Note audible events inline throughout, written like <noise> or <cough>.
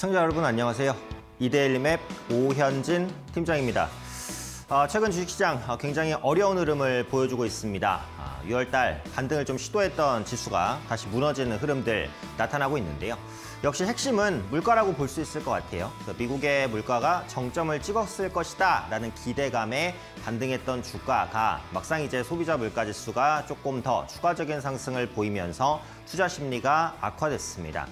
시청자 여러분 안녕하세요. 이데일리맵 오현진 팀장입니다. 아, 최근 주식시장 아, 굉장히 어려운 흐름을 보여주고 있습니다. 6월달 아, 반등을 좀 시도했던 지수가 다시 무너지는 흐름들 나타나고 있는데요. 역시 핵심은 물가라고 볼 수 있을 것 같아요. 미국의 물가가 정점을 찍었을 것이다 라는 기대감에 반등했던 주가가 막상 이제 소비자 물가지수가 조금 더 추가적인 상승을 보이면서 투자 심리가 악화됐습니다.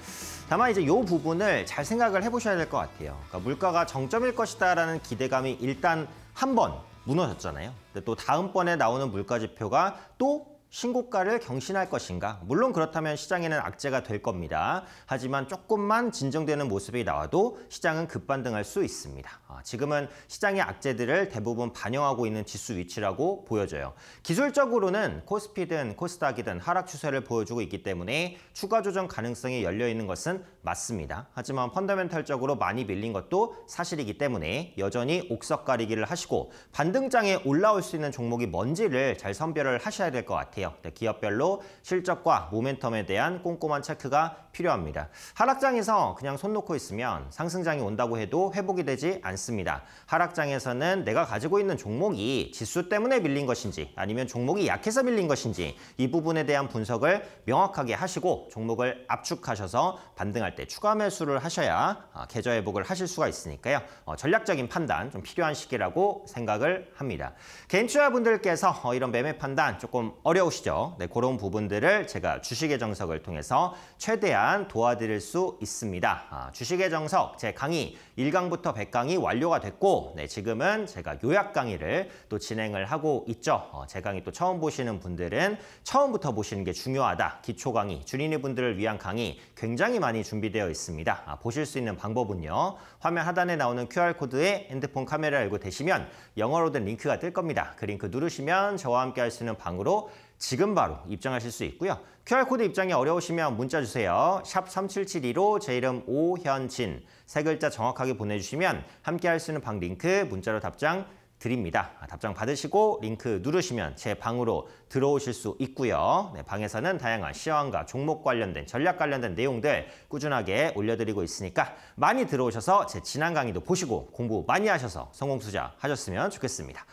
다만 이제 이 부분을 잘 생각을 해보셔야 될 것 같아요. 그러니까 물가가 정점일 것이다라는 기대감이 일단 한 번 무너졌잖아요. 근데 또 다음번에 나오는 물가 지표가 또 신고가를 경신할 것인가? 물론 그렇다면 시장에는 악재가 될 겁니다. 하지만 조금만 진정되는 모습이 나와도 시장은 급반등할 수 있습니다. 아, 지금은 시장의 악재들을 대부분 반영하고 있는 지수 위치라고 보여져요. 기술적으로는 코스피든 코스닥이든 하락 추세를 보여주고 있기 때문에 추가 조정 가능성이 열려 있는 것은 맞습니다. 하지만 펀더멘탈적으로 많이 밀린 것도 사실이기 때문에 여전히 옥석 가리기를 하시고 반등장에 올라올 수 있는 종목이 뭔지를 잘 선별을 하셔야 될 것 같아요. 네, 기업별로 실적과 모멘텀에 대한 꼼꼼한 체크가 필요합니다. 하락장에서 그냥 손 놓고 있으면 상승장이 온다고 해도 회복이 되지 않습니다. 하락장에서는 내가 가지고 있는 종목이 지수 때문에 밀린 것인지 아니면 종목이 약해서 밀린 것인지 이 부분에 대한 분석을 명확하게 하시고 종목을 압축하셔서 반등할 때때 추가 매수를 하셔야 아, 계좌 회복을 하실 수가 있으니까요. 어, 전략적인 판단 좀 필요한 시기라고 생각을 합니다. 개인 투자분들께서 어, 이런 매매 판단 조금 어려우시죠? 네, 그런 부분들을 제가 주식의 정석을 통해서 최대한 도와드릴 수 있습니다. 아, 주식의 정석 제 강의 1강부터 100강이 완료가 됐고 네, 지금은 제가 요약 강의를 또 진행을 하고 있죠. 어, 제 강의 또 처음 보시는 분들은 처음부터 보시는 게 중요하다. 기초 강의, 준인이 분들을 위한 강의 굉장히 많이 준비 준비되어 있습니다. 아, 보실 수 있는 방법은요. 화면 하단에 나오는 QR코드에 핸드폰 카메라 를 알고 되시면 영어로 된 링크가 뜰 겁니다. 그 링크 누르시면 저와 함께 할 수 있는 방으로 지금 바로 입장하실 수 있고요. QR코드 입장이 어려우시면 문자 주세요. 샵 3772로 제 이름 오현진 세 글자 정확하게 보내주시면 함께 할 수 있는 방 링크 문자로 답장 드립니다. 아, 답장 받으시고 링크 누르시면 제 방으로 들어오실 수 있고요. 네, 방에서는 다양한 시황과 종목 관련된 전략 관련된 내용들 꾸준하게 올려드리고 있으니까 많이 들어오셔서 제 지난 강의도 보시고 공부 많이 하셔서 성공 투자 하셨으면 좋겠습니다.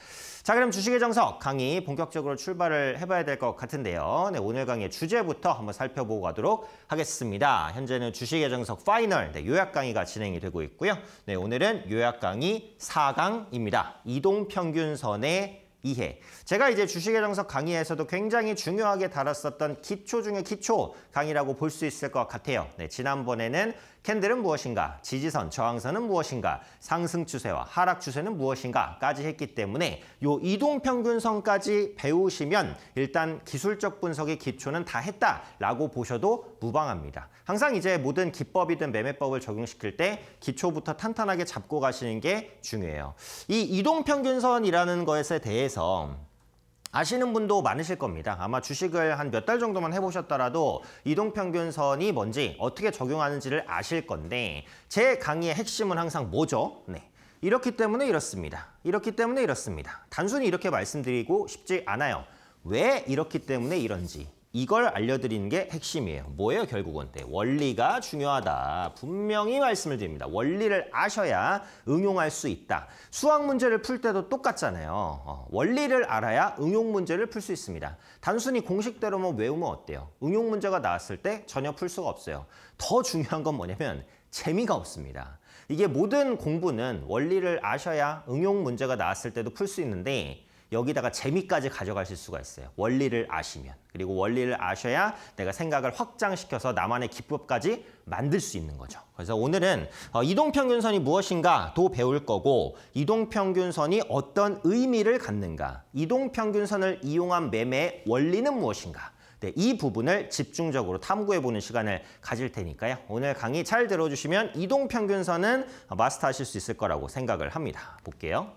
자 그럼 주식의 정석 강의 본격적으로 출발을 해봐야 될 것 같은데요. 네, 오늘 강의 주제부터 한번 살펴보고 가도록 하겠습니다. 현재는 주식의 정석 파이널 네, 요약 강의가 진행이 되고 있고요. 네, 오늘은 요약 강의 4강입니다. 이동평균선의 이해. 제가 이제 주식의 정석 강의에서도 굉장히 중요하게 다뤘었던 기초 중의 기초 강의라고 볼 수 있을 것 같아요. 네, 지난번에는 캔들은 무엇인가, 지지선, 저항선은 무엇인가, 상승 추세와 하락 추세는 무엇인가까지 했기 때문에 요 이동평균선까지 배우시면 일단 기술적 분석의 기초는 다 했다라고 보셔도 무방합니다. 항상 이제 모든 기법이든 매매법을 적용시킬 때 기초부터 탄탄하게 잡고 가시는 게 중요해요. 이 이동평균선이라는 것에 대해서 아시는 분도 많으실 겁니다. 아마 주식을 한 몇 달 정도만 해보셨더라도 이동평균선이 뭔지 어떻게 적용하는지를 아실 건데 제 강의의 핵심은 항상 뭐죠? 네. 이렇기 때문에 이렇습니다. 이렇기 때문에 이렇습니다. 단순히 이렇게 말씀드리고 싶지 않아요. 왜 이렇기 때문에 이런지 이걸 알려드리는 게 핵심이에요. 뭐예요 결국은? 네, 원리가 중요하다. 분명히 말씀을 드립니다. 원리를 아셔야 응용할 수 있다. 수학 문제를 풀 때도 똑같잖아요. 어, 원리를 알아야 응용 문제를 풀 수 있습니다. 단순히 공식대로만 뭐 외우면 어때요? 응용 문제가 나왔을 때 전혀 풀 수가 없어요. 더 중요한 건 뭐냐면 재미가 없습니다. 이게 모든 공부는 원리를 아셔야 응용 문제가 나왔을 때도 풀 수 있는데 여기다가 재미까지 가져가실 수가 있어요. 원리를 아시면. 그리고 원리를 아셔야 내가 생각을 확장시켜서 나만의 기법까지 만들 수 있는 거죠. 그래서 오늘은 어, 이동평균선이 무엇인가도 배울 거고 이동평균선이 어떤 의미를 갖는가 이동평균선을 이용한 매매의 원리는 무엇인가 네, 이 부분을 집중적으로 탐구해보는 시간을 가질 테니까요. 오늘 강의 잘 들어주시면 이동평균선은 마스터하실 수 있을 거라고 생각을 합니다. 볼게요.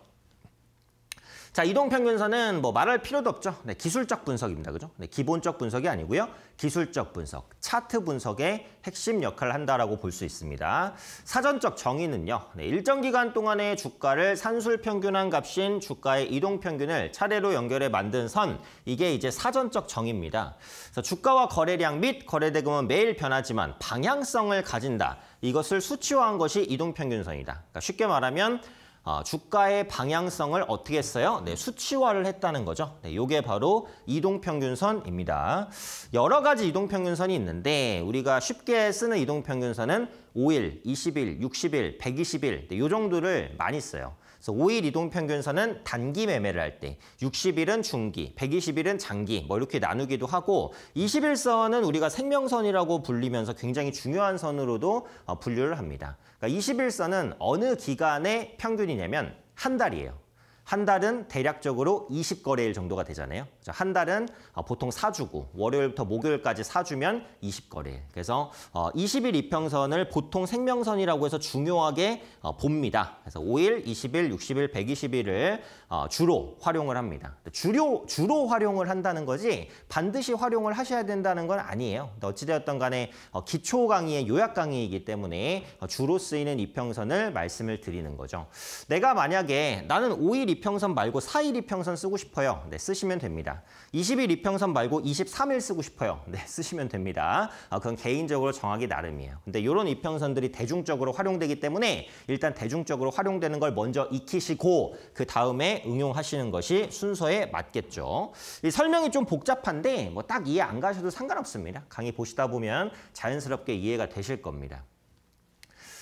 자, 이동평균선은 뭐 말할 필요도 없죠. 네, 기술적 분석입니다. 그죠? 네, 기본적 분석이 아니고요. 기술적 분석, 차트 분석의 핵심 역할을 한다라고 볼 수 있습니다. 사전적 정의는요. 네, 일정 기간 동안의 주가를 산술 평균한 값인 주가의 이동 평균을 차례로 연결해 만든 선, 이게 이제 사전적 정의입니다. 그래서 주가와 거래량 및 거래 대금은 매일 변하지만 방향성을 가진다. 이것을 수치화한 것이 이동 평균선이다. 그러니까 쉽게 말하면 아, 주가의 방향성을 어떻게 했어요? 네, 수치화를 했다는 거죠. 네, 요게 바로 이동평균선입니다. 여러 가지 이동평균선이 있는데 우리가 쉽게 쓰는 이동평균선은 5일, 20일, 60일, 120일 네, 요 정도를 많이 써요. 그래서 5일 이동평균선은 단기 매매를 할 때, 60일은 중기, 120일은 장기 뭐 이렇게 나누기도 하고 20일선은 우리가 생명선이라고 불리면서 굉장히 중요한 선으로도 어, 분류를 합니다. 그러니까 21선은 어느 기간의 평균이냐면 한 달이에요. 한 달은 대략적으로 20거래일 정도가 되잖아요. 한 달은 어, 보통 사주고 월요일부터 목요일까지 사주면 20거래일. 그래서 20일 어, 이평선을 보통 생명선이라고 해서 중요하게 어, 봅니다. 그래서 5일, 20일, 60일, 120일을 어, 주로 활용을 합니다. 주로, 주로 활용을 한다는 거지 반드시 활용을 하셔야 된다는 건 아니에요. 어찌되었던 간에 어, 기초 강의의 요약 강의이기 때문에 어, 주로 쓰이는 이평선을 말씀을 드리는 거죠. 내가 만약에 나는 5일 이평선 말고 4일 이평선 쓰고 싶어요. 네, 쓰시면 됩니다. 20일 이평선 말고 23일 쓰고 싶어요. <laughs> 네, 쓰시면 됩니다. 그건 개인적으로 정하기 나름이에요. 근데 이런 이평선들이 대중적으로 활용되기 때문에 일단 대중적으로 활용되는 걸 먼저 익히시고 그 다음에 응용하시는 것이 순서에 맞겠죠. 이 설명이 좀 복잡한데 뭐 딱 이해 안 가셔도 상관없습니다. 강의 보시다 보면 자연스럽게 이해가 되실 겁니다.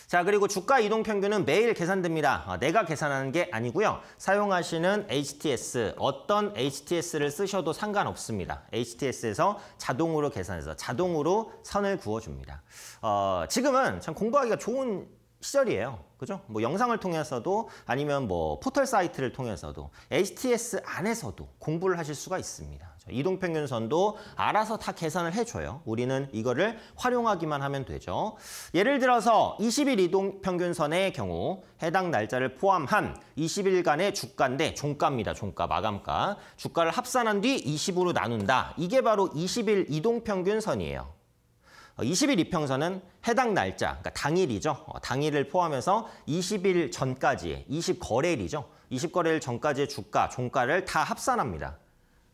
자 그리고 주가 이동 평균은 매일 계산됩니다. 아, 내가 계산하는 게 아니고요. 사용하시는 HTS, 어떤 HTS를 쓰셔도 상관없습니다. HTS에서 자동으로 계산해서 자동으로 선을 그어줍니다. 어, 지금은 참 공부하기가 좋은 시절이에요. 그죠? 뭐 영상을 통해서도 아니면 뭐 포털 사이트를 통해서도 HTS 안에서도 공부를 하실 수가 있습니다. 이동평균선도 알아서 다 계산을 해줘요. 우리는 이거를 활용하기만 하면 되죠. 예를 들어서 20일 이동평균선의 경우 해당 날짜를 포함한 20일간의 주가인데 종가입니다. 종가, 마감가. 주가를 합산한 뒤 20으로 나눈다. 이게 바로 20일 이동평균선이에요. 20일 어, 이평선은 해당 날짜, 그러니까 당일이죠. 어, 당일을 포함해서 20일 전까지, 20거래일이죠. 20거래일 전까지의 주가, 종가를 다 합산합니다.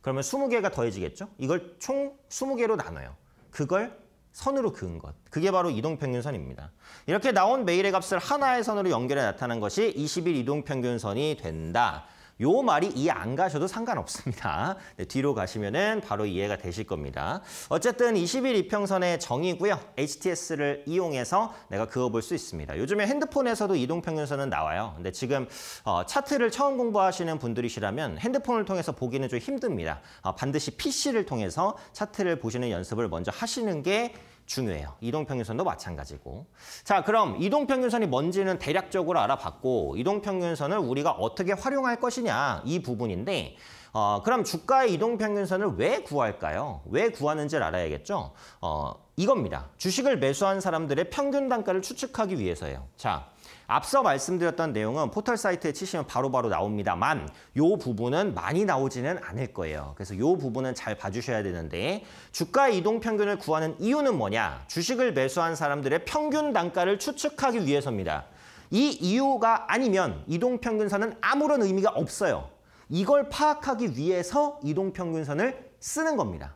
그러면 20개가 더해지겠죠? 이걸 총 20개로 나눠요. 그걸 선으로 그은 것. 그게 바로 이동평균선입니다. 이렇게 나온 매일의 값을 하나의 선으로 연결해 나타난 것이 20일 이동평균선이 된다. 요 말이 이해 안 가셔도 상관없습니다. 네, 뒤로 가시면은 바로 이해가 되실 겁니다. 어쨌든 20일 이평선의 정의고요. HTS를 이용해서 내가 그어볼 수 있습니다. 요즘에 핸드폰에서도 이동평균선은 나와요. 근데 지금 어, 차트를 처음 공부하시는 분들이시라면 핸드폰을 통해서 보기는 좀 힘듭니다. 어, 반드시 PC를 통해서 차트를 보시는 연습을 먼저 하시는 게 중요해요. 이동평균선도 마찬가지고. 자, 그럼 이동평균선이 뭔지는 대략적으로 알아봤고 이동평균선을 우리가 어떻게 활용할 것이냐 이 부분인데 어, 그럼 주가의 이동평균선을 왜 구할까요? 왜 구하는지를 알아야겠죠? 어, 이겁니다. 주식을 매수한 사람들의 평균 단가를 추측하기 위해서예요. 자, 앞서 말씀드렸던 내용은 포털 사이트에 치시면 바로바로 바로 나옵니다만 요 부분은 많이 나오지는 않을 거예요. 그래서 요 부분은 잘 봐주셔야 되는데 주가 이동 평균을 구하는 이유는 뭐냐? 주식을 매수한 사람들의 평균 단가를 추측하기 위해서입니다. 이 이유가 아니면 이동평균선은 아무런 의미가 없어요. 이걸 파악하기 위해서 이동평균선을 쓰는 겁니다.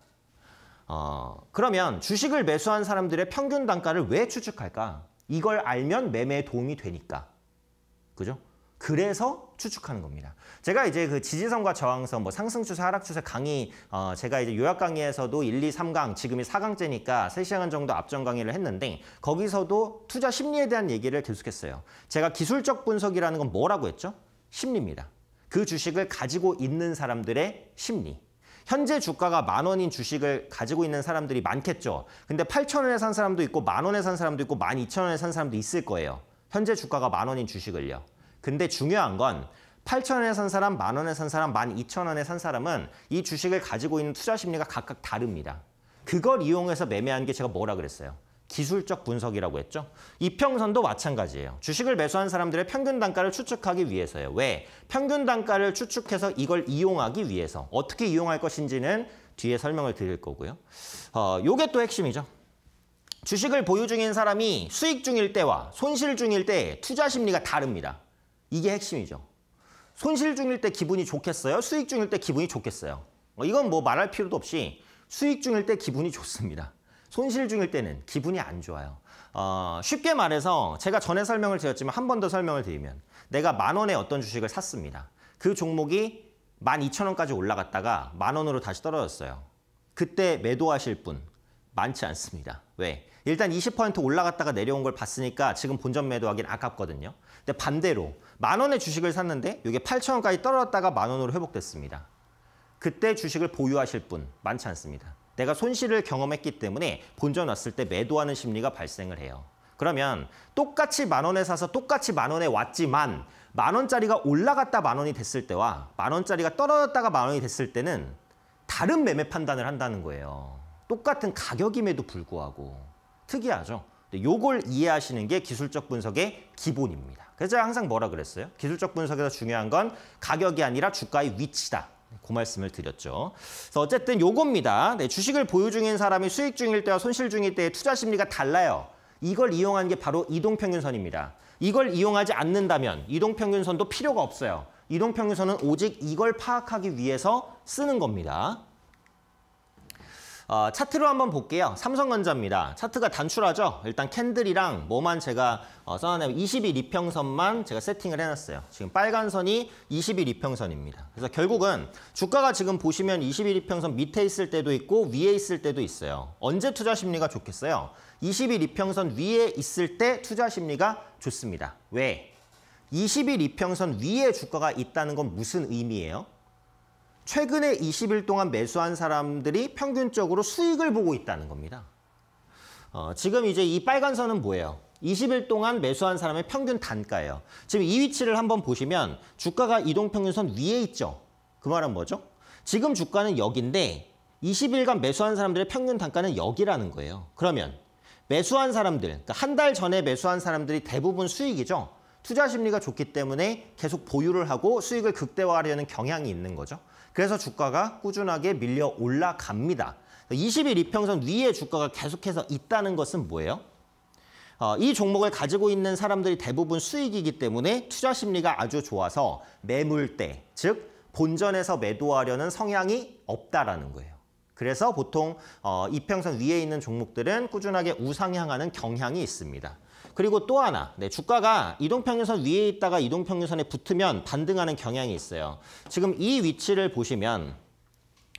어, 그러면 주식을 매수한 사람들의 평균 단가를 왜 추측할까? 이걸 알면 매매에 도움이 되니까. 그죠? 그래서 추측하는 겁니다. 제가 이제 그 지지선과 저항선, 뭐 상승 추세, 하락 추세 강의, 어, 제가 이제 요약 강의에서도 1, 2, 3강, 지금이 4강째니까 3시간 정도 앞전 강의를 했는데 거기서도 투자 심리에 대한 얘기를 계속했어요. 제가 기술적 분석이라는 건 뭐라고 했죠? 심리입니다. 그 주식을 가지고 있는 사람들의 심리. 현재 주가가 만 원인 주식을 가지고 있는 사람들이 많겠죠. 근데 8천 원에 산 사람도 있고 만 원에 산 사람도 있고 만 2천 원에 산 사람도 있을 거예요. 현재 주가가 만 원인 주식을요. 근데 중요한 건 8천 원에 산 사람, 만 원에 산 사람, 만 2천 원에 산 사람은 이 주식을 가지고 있는 투자 심리가 각각 다릅니다. 그걸 이용해서 매매한 게 제가 뭐라 그랬어요? 기술적 분석이라고 했죠. 이평선도 마찬가지예요. 주식을 매수한 사람들의 평균 단가를 추측하기 위해서예요. 왜? 평균 단가를 추측해서 이걸 이용하기 위해서. 어떻게 이용할 것인지는 뒤에 설명을 드릴 거고요. 어, 요게 또 핵심이죠. 주식을 보유 중인 사람이 수익 중일 때와 손실 중일 때 투자 심리가 다릅니다. 이게 핵심이죠. 손실 중일 때 기분이 좋겠어요? 수익 중일 때 기분이 좋겠어요? 어, 이건 뭐 말할 필요도 없이 수익 중일 때 기분이 좋습니다. 손실 중일 때는 기분이 안 좋아요. 어, 쉽게 말해서 제가 전에 설명을 드렸지만 한 번 더 설명을 드리면 내가 만 원에 어떤 주식을 샀습니다. 그 종목이 만 이천 원까지 올라갔다가 만 원으로 다시 떨어졌어요. 그때 매도하실 분 많지 않습니다. 왜? 일단 20% 올라갔다가 내려온 걸 봤으니까 지금 본전 매도하기는 아깝거든요. 근데 반대로 만 원의 주식을 샀는데 이게 8천 원까지 떨어졌다가 만 원으로 회복됐습니다. 그때 주식을 보유하실 분 많지 않습니다. 내가 손실을 경험했기 때문에 본전 왔을 때 매도하는 심리가 발생을 해요. 그러면 똑같이 만 원에 사서 똑같이 만 원에 왔지만 만 원짜리가 올라갔다 만 원이 됐을 때와 만 원짜리가 떨어졌다가 만 원이 됐을 때는 다른 매매 판단을 한다는 거예요. 똑같은 가격임에도 불구하고 특이하죠. 요걸 이해하시는 게 기술적 분석의 기본입니다. 그래서 제가 항상 뭐라 그랬어요? 기술적 분석에서 중요한 건 가격이 아니라 주가의 위치다. 그 말씀을 드렸죠. 그래서 어쨌든 요겁니다. 네, 주식을 보유 중인 사람이 수익 중일 때와 손실 중일 때의 투자 심리가 달라요. 이걸 이용하는 게 바로 이동평균선입니다. 이걸 이용하지 않는다면 이동평균선도 필요가 없어요. 이동평균선은 오직 이걸 파악하기 위해서 쓰는 겁니다. 어, 차트로 한번 볼게요. 삼성전자입니다. 차트가 단출하죠? 일단 캔들이랑 뭐만 제가 어, 써놨냐면 2 2리평선만 제가 세팅을 해놨어요. 지금 빨간 선이 2 2리평선입니다 그래서 결국은 주가가 지금 보시면 2 0리평선 밑에 있을 때도 있고 위에 있을 때도 있어요. 언제 투자 심리가 좋겠어요? 2 0리평선 위에 있을 때 투자 심리가 좋습니다. 왜? 2 1일 이평선 위에 주가가 있다는 건 무슨 의미예요? 최근에 20일 동안 매수한 사람들이 평균적으로 수익을 보고 있다는 겁니다. 어, 지금 이제 이 빨간 선은 뭐예요? 20일 동안 매수한 사람의 평균 단가예요. 지금 이 위치를 한번 보시면 주가가 이동평균선 위에 있죠. 그 말은 뭐죠? 지금 주가는 여기인데 20일간 매수한 사람들의 평균 단가는 여기라는 거예요. 그러면 매수한 사람들, 그러니까 한달 전에 매수한 사람들이 대부분 수익이죠. 투자 심리가 좋기 때문에 계속 보유를 하고 수익을 극대화하려는 경향이 있는 거죠. 그래서 주가가 꾸준하게 밀려 올라갑니다. 20일 이평선 위에 주가가 계속해서 있다는 것은 뭐예요? 어, 이 종목을 가지고 있는 사람들이 대부분 수익이기 때문에 투자 심리가 아주 좋아서 매물 대즉 본전에서 매도하려는 성향이 없다라는 거예요. 그래서 보통 어, 이평선 위에 있는 종목들은 꾸준하게 우상향하는 경향이 있습니다. 그리고 또 하나, 네, 주가가 이동평균선 위에 있다가 이동평균선에 붙으면 반등하는 경향이 있어요. 지금 이 위치를 보시면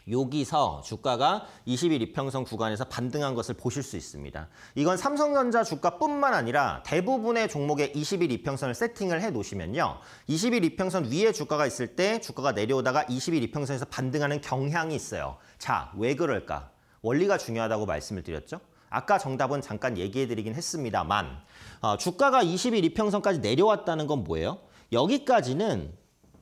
여기서 주가가 20일 이평선 구간에서 반등한 것을 보실 수 있습니다. 이건 삼성전자 주가뿐만 아니라 대부분의 종목에 20일 이평선을 세팅을 해 놓으시면요. 20일 이평선 위에 주가가 있을 때 주가가 내려오다가 20일 이평선에서 반등하는 경향이 있어요. 자, 왜 그럴까? 원리가 중요하다고 말씀을 드렸죠. 아까 정답은 잠깐 얘기해 드리긴 했습니다만 아, 주가가 20일 이평선까지 내려왔다는 건 뭐예요? 여기까지는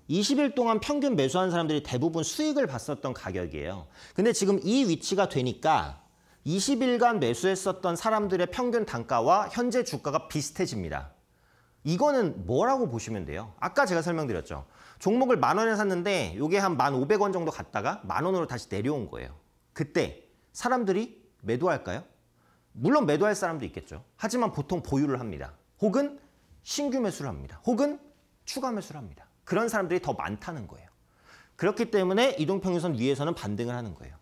20일 동안 평균 매수한 사람들이 대부분 수익을 봤었던 가격이에요. 근데 지금 이 위치가 되니까 20일간 매수했었던 사람들의 평균 단가와 현재 주가가 비슷해집니다. 이거는 뭐라고 보시면 돼요? 아까 제가 설명드렸죠. 종목을 만 원에 샀는데 이게 한만0 0원 정도 갔다가 만 원으로 다시 내려온 거예요. 그때 사람들이 매도할까요? 물론 매도할 사람도 있겠죠. 하지만 보통 보유를 합니다. 혹은 신규 매수를 합니다. 혹은 추가 매수를 합니다. 그런 사람들이 더 많다는 거예요. 그렇기 때문에 이동평균선 위에서는 반등을 하는 거예요.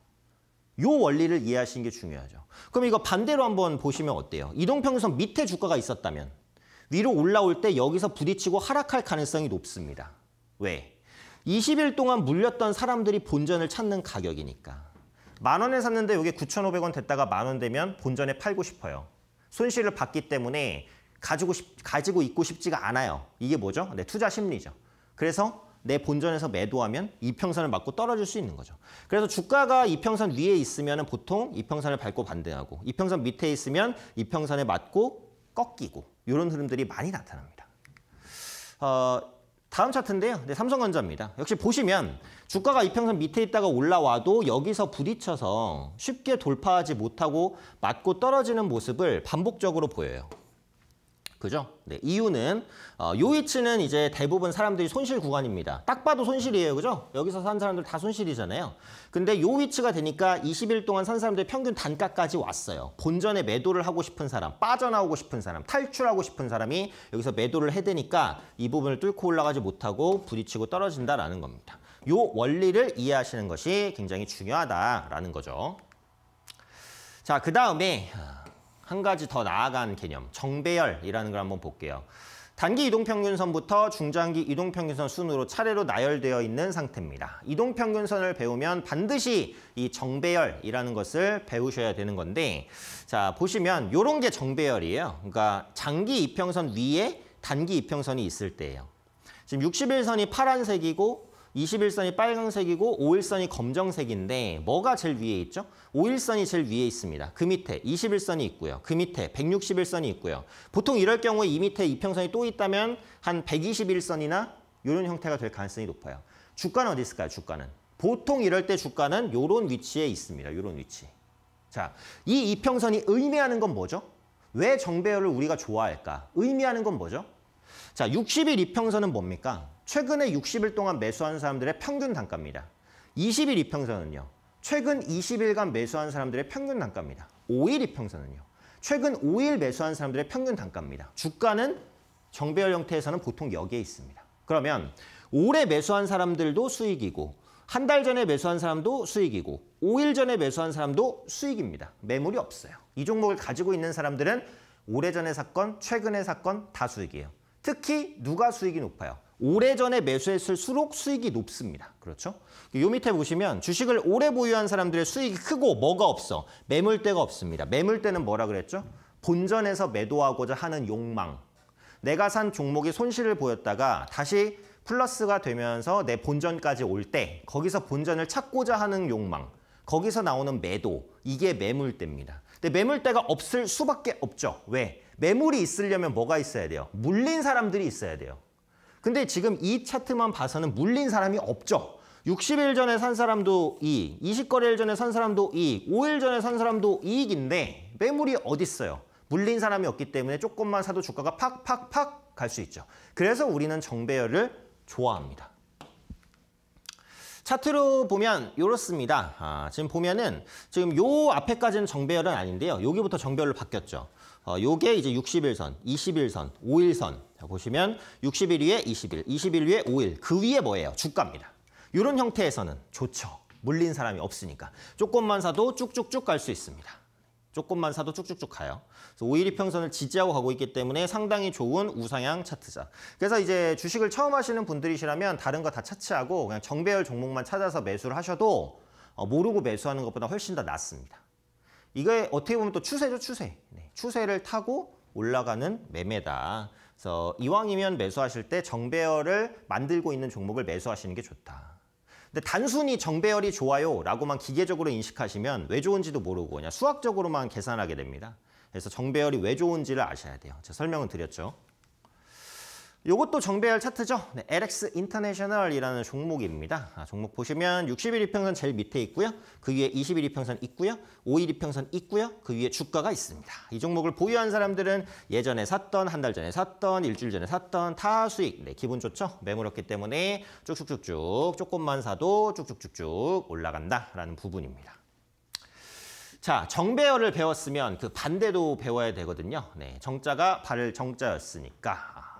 요 원리를 이해하시는 게 중요하죠. 그럼 이거 반대로 한번 보시면 어때요? 이동평균선 밑에 주가가 있었다면 위로 올라올 때 여기서 부딪히고 하락할 가능성이 높습니다. 왜? 20일 동안 물렸던 사람들이 본전을 찾는 가격이니까. 만 원에 샀는데 이게 9,500원 됐다가 만 원 되면 본전에 팔고 싶어요. 손실을 받기 때문에 가지고 싶, 가지고 있고 싶지가 않아요. 이게 뭐죠? 네, 투자 심리죠. 그래서 내 본전에서 매도하면 이평선을 맞고 떨어질 수 있는 거죠. 그래서 주가가 이평선 위에 있으면 보통 이평선을 밟고 반등하고 이평선 밑에 있으면 이평선에 맞고 꺾이고 이런 흐름들이 많이 나타납니다. 어, 다음 차트인데요. 네, 삼성전자입니다. 역시 보시면 주가가 이평선 밑에 있다가 올라와도 여기서 부딪혀서 쉽게 돌파하지 못하고 맞고 떨어지는 모습을 반복적으로 보여요. 그죠? 네, 이유는 어, 요 위치는 이제 대부분 사람들이 손실 구간입니다. 딱 봐도 손실이에요. 그죠? 여기서 산 사람들 다 손실이잖아요. 근데 요 위치가 되니까 20일 동안 산 사람들 평균 단가까지 왔어요. 본전에 매도를 하고 싶은 사람, 빠져나오고 싶은 사람, 탈출하고 싶은 사람이 여기서 매도를 해대니까 이 부분을 뚫고 올라가지 못하고 부딪히고 떨어진다라는 겁니다. 요 원리를 이해하시는 것이 굉장히 중요하다라는 거죠. 자, 그 다음에 어, 한 가지 더 나아간 개념, 정배열이라는 걸 한번 볼게요. 단기 이동평균선부터 중장기 이동평균선 순으로 차례로 나열되어 있는 상태입니다. 이동평균선을 배우면 반드시 이 정배열이라는 것을 배우셔야 되는 건데 자 보시면 이런 게 정배열이에요. 그러니까 장기 이평선 위에 단기 이평선이 있을 때예요. 지금 61선이 파란색이고 21선이 빨간색이고 5일선이 검정색인데 뭐가 제일 위에 있죠? 5일선이 제일 위에 있습니다. 그 밑에 21선이 있고요. 그 밑에 161선이 있고요. 보통 이럴 경우에 이 밑에 이평선이 또 있다면 한 121선이나 이런 형태가 될 가능성이 높아요. 주가는 어디 있을까요? 주가는. 보통 이럴 때 주가는 이런 위치에 있습니다. 이런 위치. 자, 이 이평선이 의미하는 건 뭐죠? 왜 정배열을 우리가 좋아할까? 의미하는 건 뭐죠? 자, 60일 이평선은 뭡니까? 최근에 60일 동안 매수한 사람들의 평균 단가입니다. 20일 이평선은요. 최근 20일간 매수한 사람들의 평균 단가입니다. 5일 이평선은요. 최근 5일 매수한 사람들의 평균 단가입니다. 주가는 정배열 형태에서는 보통 여기에 있습니다. 그러면 올해 매수한 사람들도 수익이고 한 달 전에 매수한 사람도 수익이고 5일 전에 매수한 사람도 수익입니다. 매물이 없어요. 이 종목을 가지고 있는 사람들은 오래전의 사건, 최근의 사건 다 수익이에요. 특히 누가 수익이 높아요? 오래전에 매수했을수록 수익이 높습니다. 그렇죠? 요 밑에 보시면 주식을 오래 보유한 사람들의 수익이 크고 뭐가 없어? 매물대가 없습니다. 매물대는 뭐라 그랬죠? 본전에서 매도하고자 하는 욕망. 내가 산 종목이 손실을 보였다가 다시 플러스가 되면서 내 본전까지 올 때 거기서 본전을 찾고자 하는 욕망. 거기서 나오는 매도. 이게 매물대입니다. 근데 매물대가 없을 수밖에 없죠. 왜? 매물이 있으려면 뭐가 있어야 돼요? 물린 사람들이 있어야 돼요. 근데 지금 이 차트만 봐서는 물린 사람이 없죠. 60일 전에 산 사람도 이익, 20거래일 전에 산 사람도 이익, 5일 전에 산 사람도 이익인데 매물이 어딨어요? 물린 사람이 없기 때문에 조금만 사도 주가가 팍팍팍 갈 수 있죠. 그래서 우리는 정배열을 좋아합니다. 차트로 보면 이렇습니다. 아, 지금 보면은 지금 요 앞에까지는 정배열은 아닌데요. 여기부터 정배열로 바뀌었죠. 어, 요게 이제 60일선, 20일선, 5일선. 자, 보시면 60일 위에 20일, 20일 위에 5일. 그 위에 뭐예요? 주가입니다. 이런 형태에서는 좋죠. 물린 사람이 없으니까. 조금만 사도 쭉쭉쭉 갈 수 있습니다. 조금만 사도 쭉쭉쭉 가요. 그래서 5일 이평선을 지지하고 가고 있기 때문에 상당히 좋은 우상향 차트자. 그래서 이제 주식을 처음 하시는 분들이시라면 다른 거 다 차치하고 그냥 정배열 종목만 찾아서 매수를 하셔도 어, 모르고 매수하는 것보다 훨씬 더 낫습니다. 이게 어떻게 보면 또 추세죠, 추세. 네. 추세를 타고 올라가는 매매다. 그래서 이왕이면 매수하실 때 정배열을 만들고 있는 종목을 매수하시는 게 좋다. 근데 단순히 정배열이 좋아요라고만 기계적으로 인식하시면 왜 좋은지도 모르고 그냥 수학적으로만 계산하게 됩니다. 그래서 정배열이 왜 좋은지를 아셔야 돼요. 제가 설명을 드렸죠. 이것도 정배열 차트죠. 네, LX 인터내셔널이라는 종목입니다. 아, 종목 보시면 6 1일평선 제일 밑에 있고요. 그 위에 2 1일평선 있고요. 5일 이평선 있고요. 그 위에 주가가 있습니다. 이 종목을 보유한 사람들은 예전에 샀던, 한 달 전에 샀던, 일주일 전에 샀던 타 수익. 네, 기분 좋죠. 매물없기 때문에 쭉쭉쭉쭉 조금만 사도 쭉쭉쭉쭉 올라간다라는 부분입니다. 자, 정배열을 배웠으면 그 반대도 배워야 되거든요. 네, 정자가 발을 정자였으니까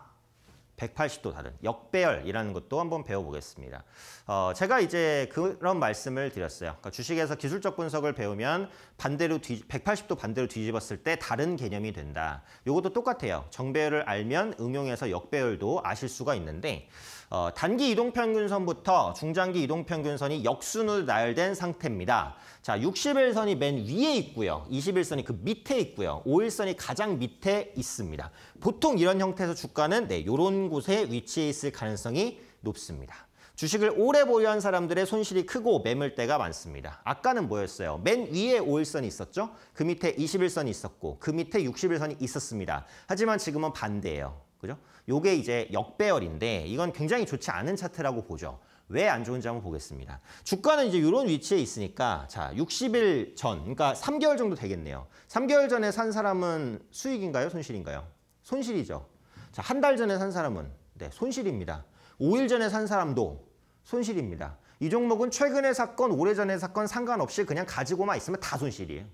180도 다른 역배열이라는 것도 한번 배워보겠습니다. 어, 제가 이제 그런 말씀을 드렸어요. 그러니까 주식에서 기술적 분석을 배우면 반대로 뒤, 180도 반대로 뒤집었을 때 다른 개념이 된다. 이것도 똑같아요. 정배열을 알면 응용해서 역배열도 아실 수가 있는데 어, 단기 이동평균선부터 중장기 이동평균선이 역순으로 나열된 상태입니다. 자, 60일선이 맨 위에 있고요. 21선이 그 밑에 있고요. 5일선이 가장 밑에 있습니다. 보통 이런 형태에서 주가는 네, 요런 곳에 위치해 있을 가능성이 높습니다. 주식을 오래 보유한 사람들의 손실이 크고 매물대가 많습니다. 아까는 뭐였어요? 맨 위에 5일선이 있었죠? 그 밑에 21선이 있었고 그 밑에 6 1선이 있었습니다. 하지만 지금은 반대예요. 그죠? 요게 이제 역배열인데 이건 굉장히 좋지 않은 차트라고 보죠. 왜 안 좋은지 한번 보겠습니다. 주가는 이제 이런 위치에 있으니까 자 60일 전, 그러니까 3개월 정도 되겠네요. 3개월 전에 산 사람은 수익인가요? 손실인가요? 손실이죠. 자한 달 전에 산 사람은 네 손실입니다. 5일 전에 산 사람도 손실입니다. 이 종목은 최근의 사건, 오래전의 사건 상관없이 그냥 가지고만 있으면 다 손실이에요.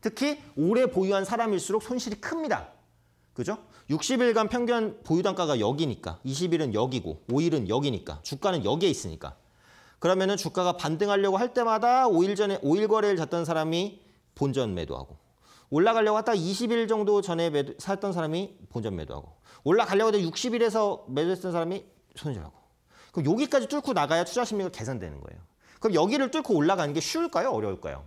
특히 오래 보유한 사람일수록 손실이 큽니다. 그죠? 60일간 평균 보유 단가가 여기니까 20일은 여기고 5일은 여기니까 주가는 여기에 있으니까 그러면은 주가가 반등하려고 할 때마다 5일 전에 5일 거래를 잤던 사람이 본전 매도하고 올라가려고 하다 20일 정도 전에 매도, 샀던 사람이 본전 매도하고 올라가려고 하다 60일에서 매도했던 사람이 손절하고 그럼 여기까지 뚫고 나가야 투자 심리가 개선되는 거예요. 그럼 여기를 뚫고 올라가는 게 쉬울까요? 어려울까요?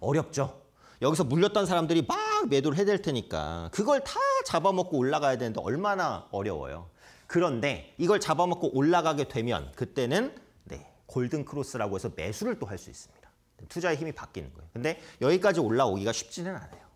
어렵죠. 여기서 물렸던 사람들이 막 매도를 해야 될 테니까 그걸 다 잡아먹고 올라가야 되는데 얼마나 어려워요. 그런데 이걸 잡아먹고 올라가게 되면 그때는 네, 골든 크로스라고 해서 매수를 또 할 수 있습니다. 투자의 힘이 바뀌는 거예요. 근데 여기까지 올라오기가 쉽지는 않아요.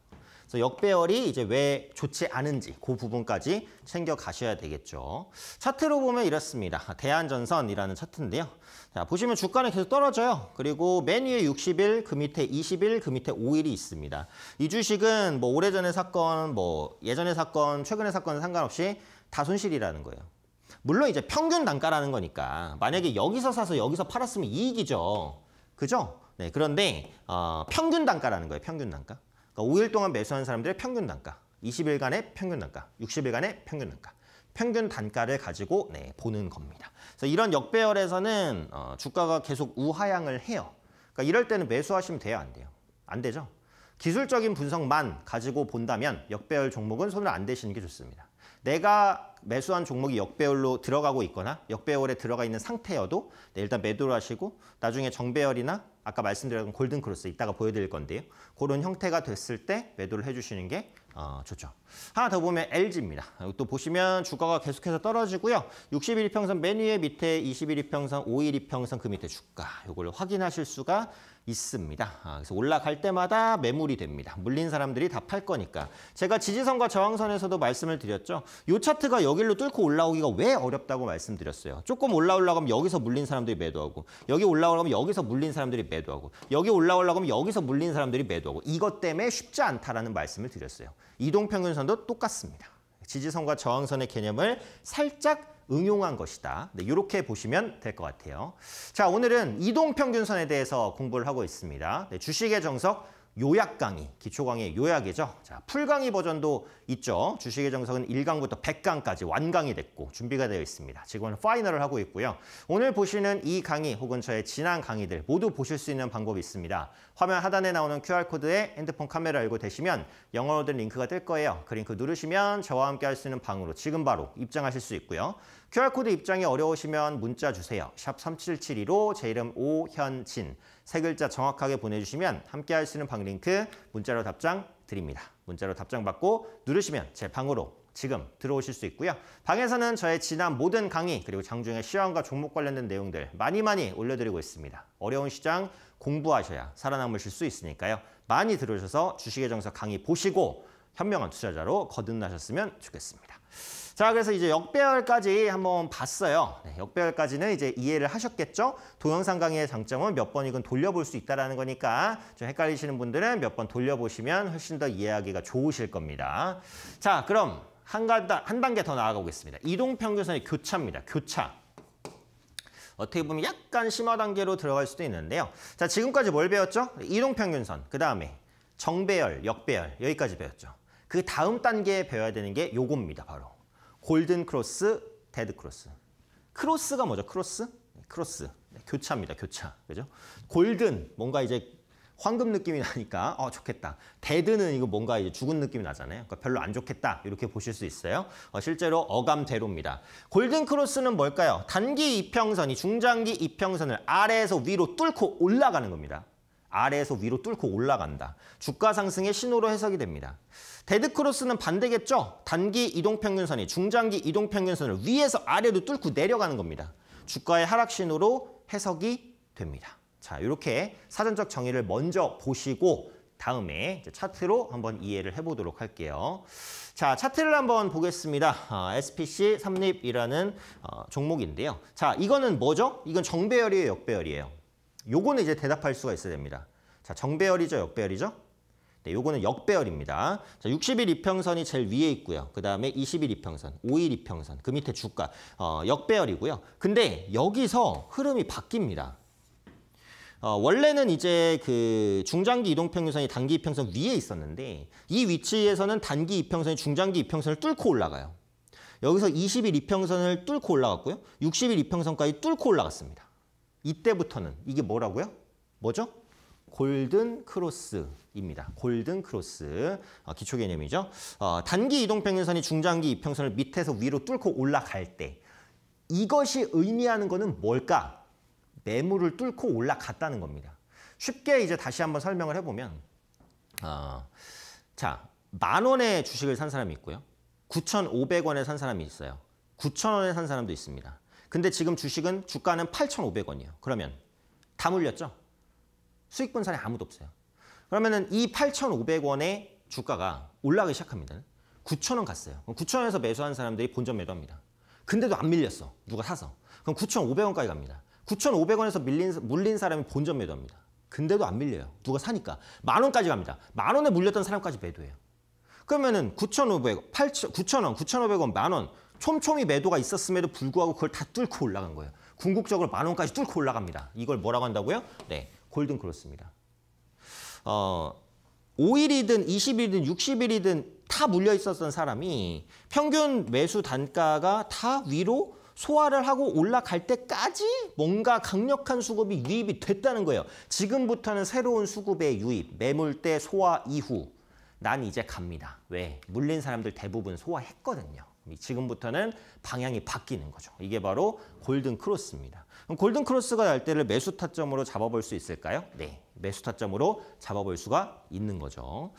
그래서 역배열이 이제 왜 좋지 않은지 그 부분까지 챙겨 가셔야 되겠죠. 차트로 보면 이렇습니다. 대한전선이라는 차트인데요. 자, 보시면 주가는 계속 떨어져요. 그리고 맨 위에 60일, 그 밑에 20일, 그 밑에 5일이 있습니다. 이 주식은 뭐 오래전의 사건, 뭐 예전의 사건, 최근의 사건 상관없이 다 손실이라는 거예요. 물론 이제 평균 단가라는 거니까 만약에 여기서 사서 여기서 팔았으면 이익이죠. 그죠? 네, 그런데 어, 평균 단가라는 거예요. 평균 단가. 그러니까 5일 동안 매수한 사람들의 평균 단가, 20일간의 평균 단가, 60일간의 평균 단가. 평균 단가를 가지고 네, 보는 겁니다. 그래서 이런 역배열에서는 어, 주가가 계속 우하향을 해요. 그러니까 이럴 때는 매수하시면 돼요, 안 돼요? 안 되죠. 기술적인 분석만 가지고 본다면 역배열 종목은 손을 안 대시는 게 좋습니다. 내가 매수한 종목이 역배열로 들어가고 있거나 역배열에 들어가 있는 상태여도 네, 일단 매도를 하시고 나중에 정배열이나 아까 말씀드렸던 골든크로스 이따가 보여드릴 건데요. 그런 형태가 됐을 때 매도를 해주시는 게 어, 좋죠. 하나 더 보면 LG입니다. 또 보시면 주가가 계속해서 떨어지고요. 6 1 평선 맨 위에 밑에 2 1 평선, 5일 평선 그 밑에 주가 이걸 확인하실 수가 있습니다. 아, 그래서 올라갈 때마다 매물이 됩니다. 물린 사람들이 다 팔 거니까. 제가 지지선과 저항선에서도 말씀을 드렸죠. 이 차트가 여기로 뚫고 올라오기가 왜 어렵다고 말씀드렸어요. 조금 올라오려고 하면 여기서 물린 사람들이 매도하고 여기 올라오려고 하면 여기서 물린 사람들이 매도하고 여기 올라오려고 하면 여기서 물린 사람들이 매도하고 이것 때문에 쉽지 않다라는 말씀을 드렸어요. 이동평균선도 똑같습니다. 지지선과 저항선의 개념을 살짝 응용한 것이다. 네, 이렇게 보시면 될 것 같아요. 자, 오늘은 이동평균선에 대해서 공부를 하고 있습니다. 네, 주식의 정석 요약 강의, 기초 강의 요약이죠. 자, 풀 강의 버전도 있죠. 주식의 정석은 1강부터 100강까지 완강이 됐고 준비가 되어 있습니다. 지금은 파이널을 하고 있고요. 오늘 보시는 이 강의 혹은 저의 지난 강의들 모두 보실 수 있는 방법이 있습니다. 화면 하단에 나오는 QR코드에 핸드폰 카메라 알고 되시면 영어로 된 링크가 뜰 거예요. 그 링크 누르시면 저와 함께 할 수 있는 방으로 지금 바로 입장하실 수 있고요. QR코드 입장이 어려우시면 문자 주세요. 샵 3772로 제 이름 오현진 세 글자 정확하게 보내주시면 함께 할수 있는 방 링크 문자로 답장 드립니다. 문자로 답장 받고 누르시면 제 방으로 지금 들어오실 수 있고요. 방에서는 저의 지난 모든 강의 그리고 장중의 시험과 종목 관련된 내용들 많이 많이 올려드리고 있습니다. 어려운 시장 공부하셔야 살아남으실 수 있으니까요. 많이 들어오셔서 주식의 정석 강의 보시고 현명한 투자자로 거듭나셨으면 좋겠습니다. 자, 그래서 이제 역배열까지 한번 봤어요. 네, 역배열까지는 이제 이해를 하셨겠죠? 동영상 강의의 장점은 몇 번이건 돌려볼 수 있다는 거니까 좀 헷갈리시는 분들은 몇 번 돌려보시면 훨씬 더 이해하기가 좋으실 겁니다. 자, 그럼 한, 가다, 한 단계 더 나아가 보겠습니다. 이동평균선의 교차입니다. 교차. 어떻게 보면 약간 심화 단계로 들어갈 수도 있는데요. 자, 지금까지 뭘 배웠죠? 이동평균선, 그 다음에 정배열, 역배열 여기까지 배웠죠. 그 다음 단계에 배워야 되는 게 요겁니다, 바로. 골든 크로스, 데드 크로스. 크로스가 뭐죠? 크로스? 네, 크로스. 네, 교차입니다. 교차. 그죠? 골든 뭔가 이제 황금 느낌이 나니까 어 좋겠다. 데드는 이거 뭔가 이제 죽은 느낌이 나잖아요. 그러니까 별로 안 좋겠다 이렇게 보실 수 있어요. 어, 실제로 어감대로입니다. 골든 크로스는 뭘까요? 단기 이평선이 중장기 이평선을 아래에서 위로 뚫고 올라가는 겁니다. 아래에서 위로 뚫고 올라간다. 주가 상승의 신호로 해석이 됩니다. 데드크로스는 반대겠죠? 단기 이동평균선이 중장기 이동평균선을 위에서 아래로 뚫고 내려가는 겁니다. 주가의 하락 신호로 해석이 됩니다. 자, 이렇게 사전적 정의를 먼저 보시고 다음에 차트로 한번 이해를 해보도록 할게요. 자, 차트를 한번 보겠습니다. 아, SPC 삼립이라는 어, 종목인데요. 자, 이거는 뭐죠? 이건 정배열이에요, 역배열이에요. 요거는 이제 대답할 수가 있어야 됩니다. 자, 정배열이죠, 역배열이죠? 네, 요거는 역배열입니다. 자, 60일 이평선이 제일 위에 있고요. 그다음에 20일 이평선, 5일 이평선. 그 밑에 주가 어, 역배열이고요. 근데 여기서 흐름이 바뀝니다. 어, 원래는 이제 그 중장기 이동평균선이 단기 이평선 위에 있었는데 이 위치에서는 단기 이평선이 중장기 이평선을 뚫고 올라가요. 여기서 20일 이평선을 뚫고 올라갔고요. 60일 이평선까지 뚫고 올라갔습니다. 이때부터는 이게 뭐라고요? 뭐죠? 골든 크로스입니다. 골든 크로스 어, 기초 개념이죠. 어, 단기 이동 평균선이 중장기 이평선을 밑에서 위로 뚫고 올라갈 때 이것이 의미하는 것은 뭘까? 매물을 뚫고 올라갔다는 겁니다. 쉽게 이제 다시 한번 설명을 해보면 어, 자만 원의 주식을 산 사람이 있고요. 9,500원에 산 사람이 있어요. 9,000원에 산 사람도 있습니다. 근데 지금 주식은 주가는 8,500원이에요. 그러면 다 물렸죠? 수익 분산에 아무도 없어요. 그러면은 이 8,500원의 주가가 올라가기 시작합니다. 9,000원 갔어요. 9,000원에서 매수한 사람들이 본전 매도합니다. 근데도 안 밀렸어. 누가 사서. 그럼 9,500원까지 갑니다. 9,500원에서 밀린, 물린 사람이 본전 매도합니다. 근데도 안 밀려요. 누가 사니까. 만 원까지 갑니다. 만 원에 물렸던 사람까지 매도해요. 그러면은 9,500, 원 9,000원, 9,500원, 만 원, 촘촘히 매도가 있었음에도 불구하고 그걸 다 뚫고 올라간 거예요. 궁극적으로 만 원까지 뚫고 올라갑니다. 이걸 뭐라고 한다고요? 네, 골든 크로스입니다. 어, 5일이든 20일이든 60일이든 다 물려 있었던 사람이 평균 매수 단가가 다 위로 소화를 하고 올라갈 때까지 뭔가 강력한 수급이 유입이 됐다는 거예요. 지금부터는 새로운 수급의 유입, 매물 대 소화 이후 난 이제 갑니다. 왜? 물린 사람들 대부분 소화했거든요. 지금부터는 방향이 바뀌는 거죠. 이게 바로 골든 크로스입니다. 그럼 골든 크로스가 날 때를 매수 타점으로 잡아볼 수 있을까요? 네, 매수 타점으로 잡아볼 수가 있는 거죠.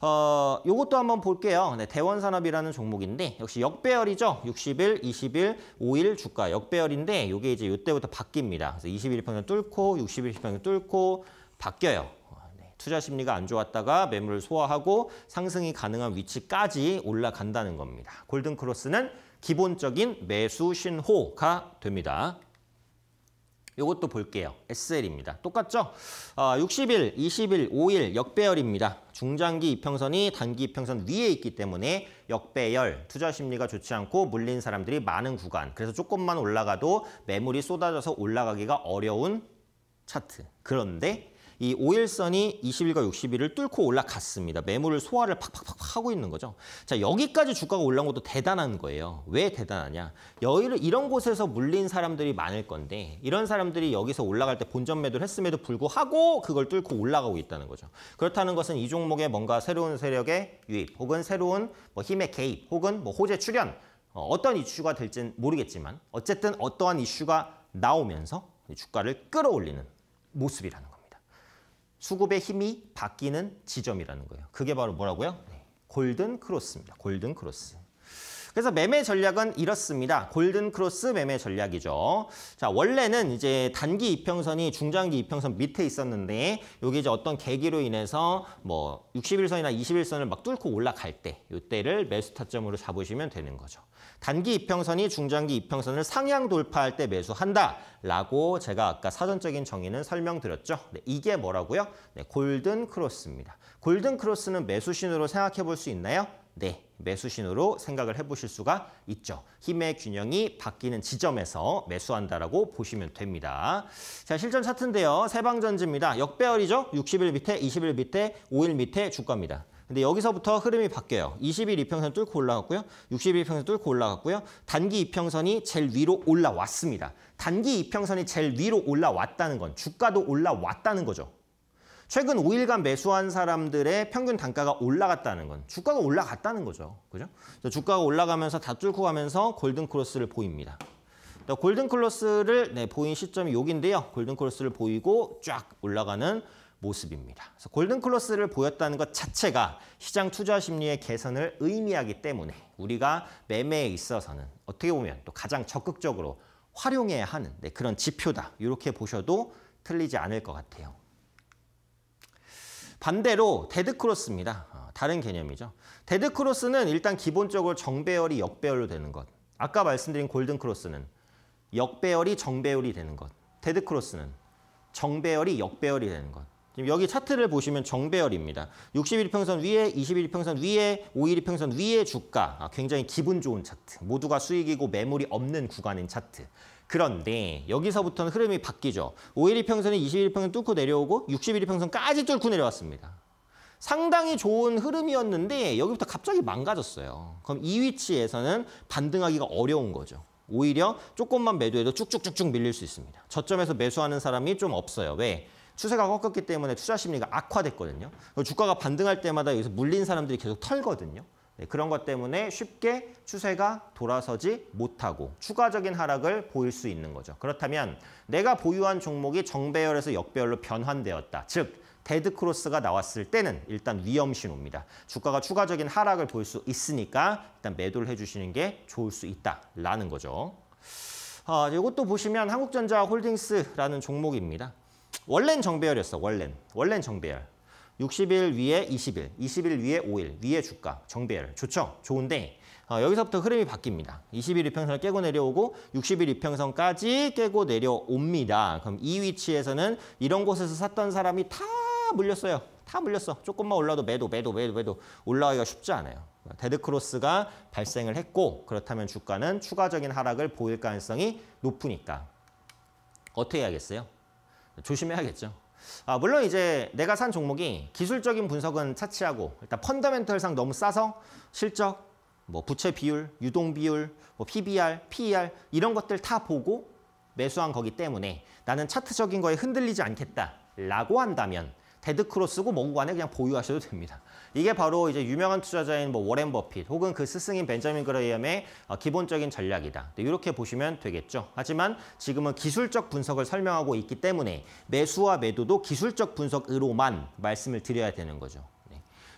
어, 요것도 한번 볼게요. 네, 대원산업이라는 종목인데 역시 역배열이죠. 60일, 20일, 5일 주가 역배열인데 요게 이제 요때부터 바뀝니다. 그래서 21평을 뚫고 61평을 뚫고 바뀌어요. 투자 심리가 안 좋았다가 매물을 소화하고 상승이 가능한 위치까지 올라간다는 겁니다. 골든크로스는 기본적인 매수 신호가 됩니다. 이것도 볼게요. SL입니다. 똑같죠? 아, 60일, 20일, 5일 역배열입니다. 중장기 이평선이 단기 이평선 위에 있기 때문에 역배열, 투자 심리가 좋지 않고 물린 사람들이 많은 구간. 그래서 조금만 올라가도 매물이 쏟아져서 올라가기가 어려운 차트. 그런데 이 5일선이 20일과 60일을 뚫고 올라갔습니다. 매물을 소화를 팍팍팍 하고 있는 거죠. 자, 여기까지 주가가 올라온 것도 대단한 거예요. 왜 대단하냐? 여의를 이런 곳에서 물린 사람들이 많을 건데 이런 사람들이 여기서 올라갈 때 본전 매도를 했음에도 불구하고 그걸 뚫고 올라가고 있다는 거죠. 그렇다는 것은 이 종목에 뭔가 새로운 세력의 유입 혹은 새로운 뭐 힘의 개입 혹은 뭐 호재 출현 어, 어떤 이슈가 될지는 모르겠지만 어쨌든 어떠한 이슈가 나오면서 주가를 끌어올리는 모습이라는 수급의 힘이 바뀌는 지점이라는 거예요. 그게 바로 뭐라고요? 골든 크로스입니다. 골든 크로스. 그래서 매매 전략은 이렇습니다. 골든 크로스 매매 전략이죠. 자, 원래는 이제 단기 이평선이 중장기 이평선 밑에 있었는데 요게 이제 어떤 계기로 인해서 뭐 60일선이나 20일선을 막 뚫고 올라갈 때 요때를 매수 타점으로 잡으시면 되는 거죠. 단기 이평선이 중장기 이평선을 상향 돌파할 때 매수한다라고 제가 아까 사전적인 정의는 설명드렸죠. 네, 이게 뭐라고요? 네, 골든 크로스입니다. 골든 크로스는 매수 신호로 생각해 볼 수 있나요? 네, 매수신으로 생각을 해보실 수가 있죠. 힘의 균형이 바뀌는 지점에서 매수한다라고 보시면 됩니다. 자 실전 차트인데요. 세방전지입니다. 역배열이죠. 60일 밑에, 20일 밑에, 5일 밑에 주가입니다. 근데 여기서부터 흐름이 바뀌어요. 20일 이평선 뚫고 올라갔고요. 60일 이평선 뚫고 올라갔고요. 단기 이평선이 제일 위로 올라왔습니다. 단기 이평선이 제일 위로 올라왔다는 건 주가도 올라왔다는 거죠. 최근 5일간 매수한 사람들의 평균 단가가 올라갔다는 건 주가가 올라갔다는 거죠. 그죠? 주가가 올라가면서 다 뚫고 가면서 골든 크로스를 보입니다. 골든 크로스를 네, 보인 시점이 여기인데요. 골든 크로스를 보이고 쫙 올라가는 모습입니다. 그래서 골든 클로스를 보였다는 것 자체가 시장 투자 심리의 개선을 의미하기 때문에 우리가 매매에 있어서는 어떻게 보면 또 가장 적극적으로 활용해야 하는 네, 그런 지표다. 이렇게 보셔도 틀리지 않을 것 같아요. 반대로 데드크로스입니다. 어, 다른 개념이죠. 데드크로스는 일단 기본적으로 정배열이 역배열로 되는 것. 아까 말씀드린 골든크로스는 역배열이 정배열이 되는 것. 데드크로스는 정배열이 역배열이 되는 것. 지금 여기 차트를 보시면 정배열입니다. 61평선 위에, 21평선 위에, 52평선 위에 주가. 아, 굉장히 기분 좋은 차트. 모두가 수익이고 매물이 없는 구간인 차트. 그런데 여기서부터는 흐름이 바뀌죠. 5일 평선이 21일 평선 뚫고 내려오고 61일 평선까지 뚫고 내려왔습니다. 상당히 좋은 흐름이었는데 여기부터 갑자기 망가졌어요. 그럼 이 위치에서는 반등하기가 어려운 거죠. 오히려 조금만 매도해도 쭉쭉쭉쭉 밀릴 수 있습니다. 저점에서 매수하는 사람이 좀 없어요. 왜? 추세가 꺾였기 때문에 투자 심리가 악화됐거든요. 주가가 반등할 때마다 여기서 물린 사람들이 계속 털거든요. 네, 그런 것 때문에 쉽게 추세가 돌아서지 못하고 추가적인 하락을 보일 수 있는 거죠. 그렇다면 내가 보유한 종목이 정배열에서 역배열로 변환되었다. 즉 데드 크로스가 나왔을 때는 일단 위험 신호입니다. 주가가 추가적인 하락을 볼수 있으니까 일단 매도를 해주시는 게 좋을 수 있다라는 거죠. 아, 이것도 보시면 한국전자 홀딩스라는 종목입니다. 원래는 정배열이었어, 원래는. 원래는 정배열. 60일 위에 20일, 20일 위에 5일, 위에 주가, 정배열. 좋죠? 좋은데 어, 여기서부터 흐름이 바뀝니다. 20일 이평선을 깨고 내려오고 60일 이평선까지 깨고 내려옵니다. 그럼 이 위치에서는 이런 곳에서 샀던 사람이 다 물렸어요. 다 물렸어. 조금만 올라도 매도, 매도, 매도, 매도 올라가기가 쉽지 않아요. 데드크로스가 발생을 했고 그렇다면 주가는 추가적인 하락을 보일 가능성이 높으니까 어떻게 해야겠어요? 조심해야겠죠. 아, 물론 이제 내가 산 종목이 기술적인 분석은 차치하고 일단 펀더멘털상 너무 싸서 실적, 뭐 부채 비율, 유동 비율, 뭐 PBR, PER 이런 것들 다 보고 매수한 거기 때문에 나는 차트적인 거에 흔들리지 않겠다라고 한다면 데드크로쓰고 뭐고 간에 그냥 보유하셔도 됩니다. 이게 바로 이제 유명한 투자자인 뭐 워렌 버핏 혹은 그 스승인 벤자민 그레이엄의 어, 기본적인 전략이다. 네, 이렇게 보시면 되겠죠. 하지만 지금은 기술적 분석을 설명하고 있기 때문에 매수와 매도도 기술적 분석으로만 말씀을 드려야 되는 거죠.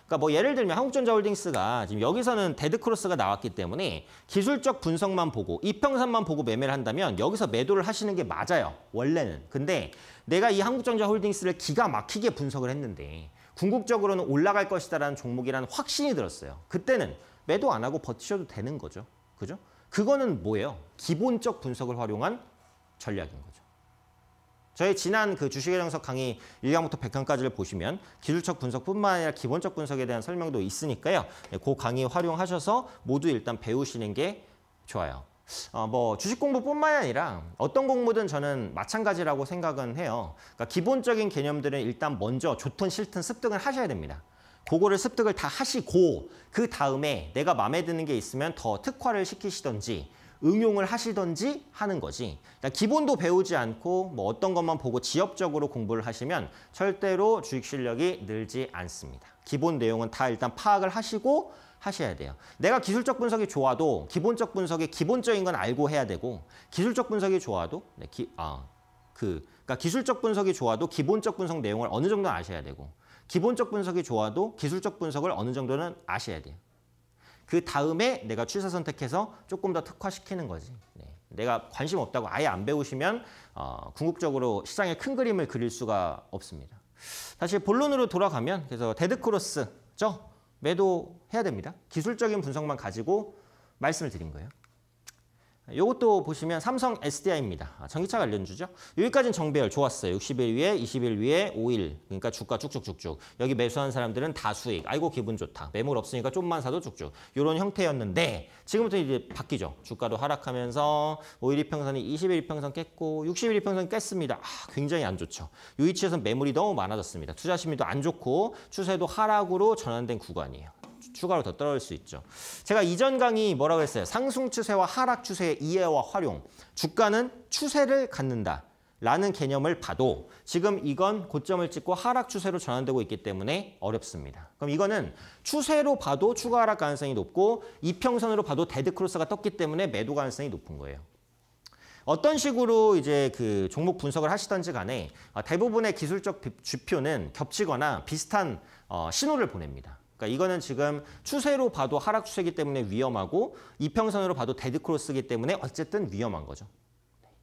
그러니까 뭐 예를 들면 한국전자홀딩스가 지금 여기서는 데드크로스가 나왔기 때문에 기술적 분석만 보고 이평선만 보고 매매를 한다면 여기서 매도를 하시는 게 맞아요. 원래는. 근데 내가 이 한국전자홀딩스를 기가 막히게 분석을 했는데 궁극적으로는 올라갈 것이다라는 종목이라는 확신이 들었어요. 그때는 매도 안 하고 버티셔도 되는 거죠. 그죠? 그거는 뭐예요? 기본적 분석을 활용한 전략인 거죠. 저희 지난 그 주식의 정석 강의 1강부터 100강까지를 보시면 기술적 분석뿐만 아니라 기본적 분석에 대한 설명도 있으니까요. 네, 그 강의 활용하셔서 모두 일단 배우시는 게 좋아요. 어, 뭐 주식 공부뿐만 아니라 어떤 공부든 저는 마찬가지라고 생각은 해요. 그러니까 기본적인 개념들은 일단 먼저 좋든 싫든 습득을 하셔야 됩니다. 그거를 습득을 다 하시고 그 다음에 내가 마음에 드는 게 있으면 더 특화를 시키시던지 응용을 하시던지 하는 거지. 그러니까 기본도 배우지 않고 뭐 어떤 것만 보고 지엽적으로 공부를 하시면 절대로 주식 실력이 늘지 않습니다. 기본 내용은 다 일단 파악을 하시고 하셔야 돼요. 내가 기술적 분석이 좋아도 기본적 분석의 기본적인 건 알고 해야 되고 기술적 분석이 좋아도 네, 기, 아, 그, 그러니까 기술적 분석이 좋아도 기본적 분석 내용을 어느 정도 아셔야 되고 기본적 분석이 좋아도 기술적 분석을 어느 정도는 아셔야 돼요. 그 다음에 내가 출사 선택해서 조금 더 특화시키는 거지. 네. 내가 관심 없다고 아예 안 배우시면 어, 궁극적으로 시장의 큰 그림을 그릴 수가 없습니다. 사실 본론으로 돌아가면 그래서 데드크로스죠. 매도해야 됩니다. 기술적인 분석만 가지고 말씀을 드린 거예요. 이것도 보시면 삼성 SDI입니다. 아, 전기차 관련주죠. 여기까지는 정배열 좋았어요. 60일 위에, 20일 위에, 5일. 그러니까 주가 쭉쭉쭉쭉. 여기 매수한 사람들은 다 수익. 아이고 기분 좋다. 매물 없으니까 좀만 사도 쭉쭉. 이런 형태였는데 지금부터 이제 바뀌죠. 주가도 하락하면서 5일 이평선이 20일 이평선 깼고 60일 이평선 깼습니다. 아, 굉장히 안 좋죠. 이 위치에서 매물이 너무 많아졌습니다. 투자 심리도 안 좋고 추세도 하락으로 전환된 구간이에요. 추가로 더 떨어질 수 있죠. 제가 이전 강의 뭐라고 했어요? 상승 추세와 하락 추세의 이해와 활용. 주가는 추세를 갖는다. 라는 개념을 봐도 지금 이건 고점을 찍고 하락 추세로 전환되고 있기 때문에 어렵습니다. 그럼 이거는 추세로 봐도 추가 하락 가능성이 높고 이평선으로 봐도 데드크로스가 떴기 때문에 매도 가능성이 높은 거예요. 어떤 식으로 이제 그 종목 분석을 하시던지 간에 아, 대부분의 기술적 지표는 겹치거나 비슷한 어, 신호를 보냅니다. 그러니까 이거는 지금 추세로 봐도 하락 추세이기 때문에 위험하고 이평선으로 봐도 데드크로스이기 때문에 어쨌든 위험한 거죠.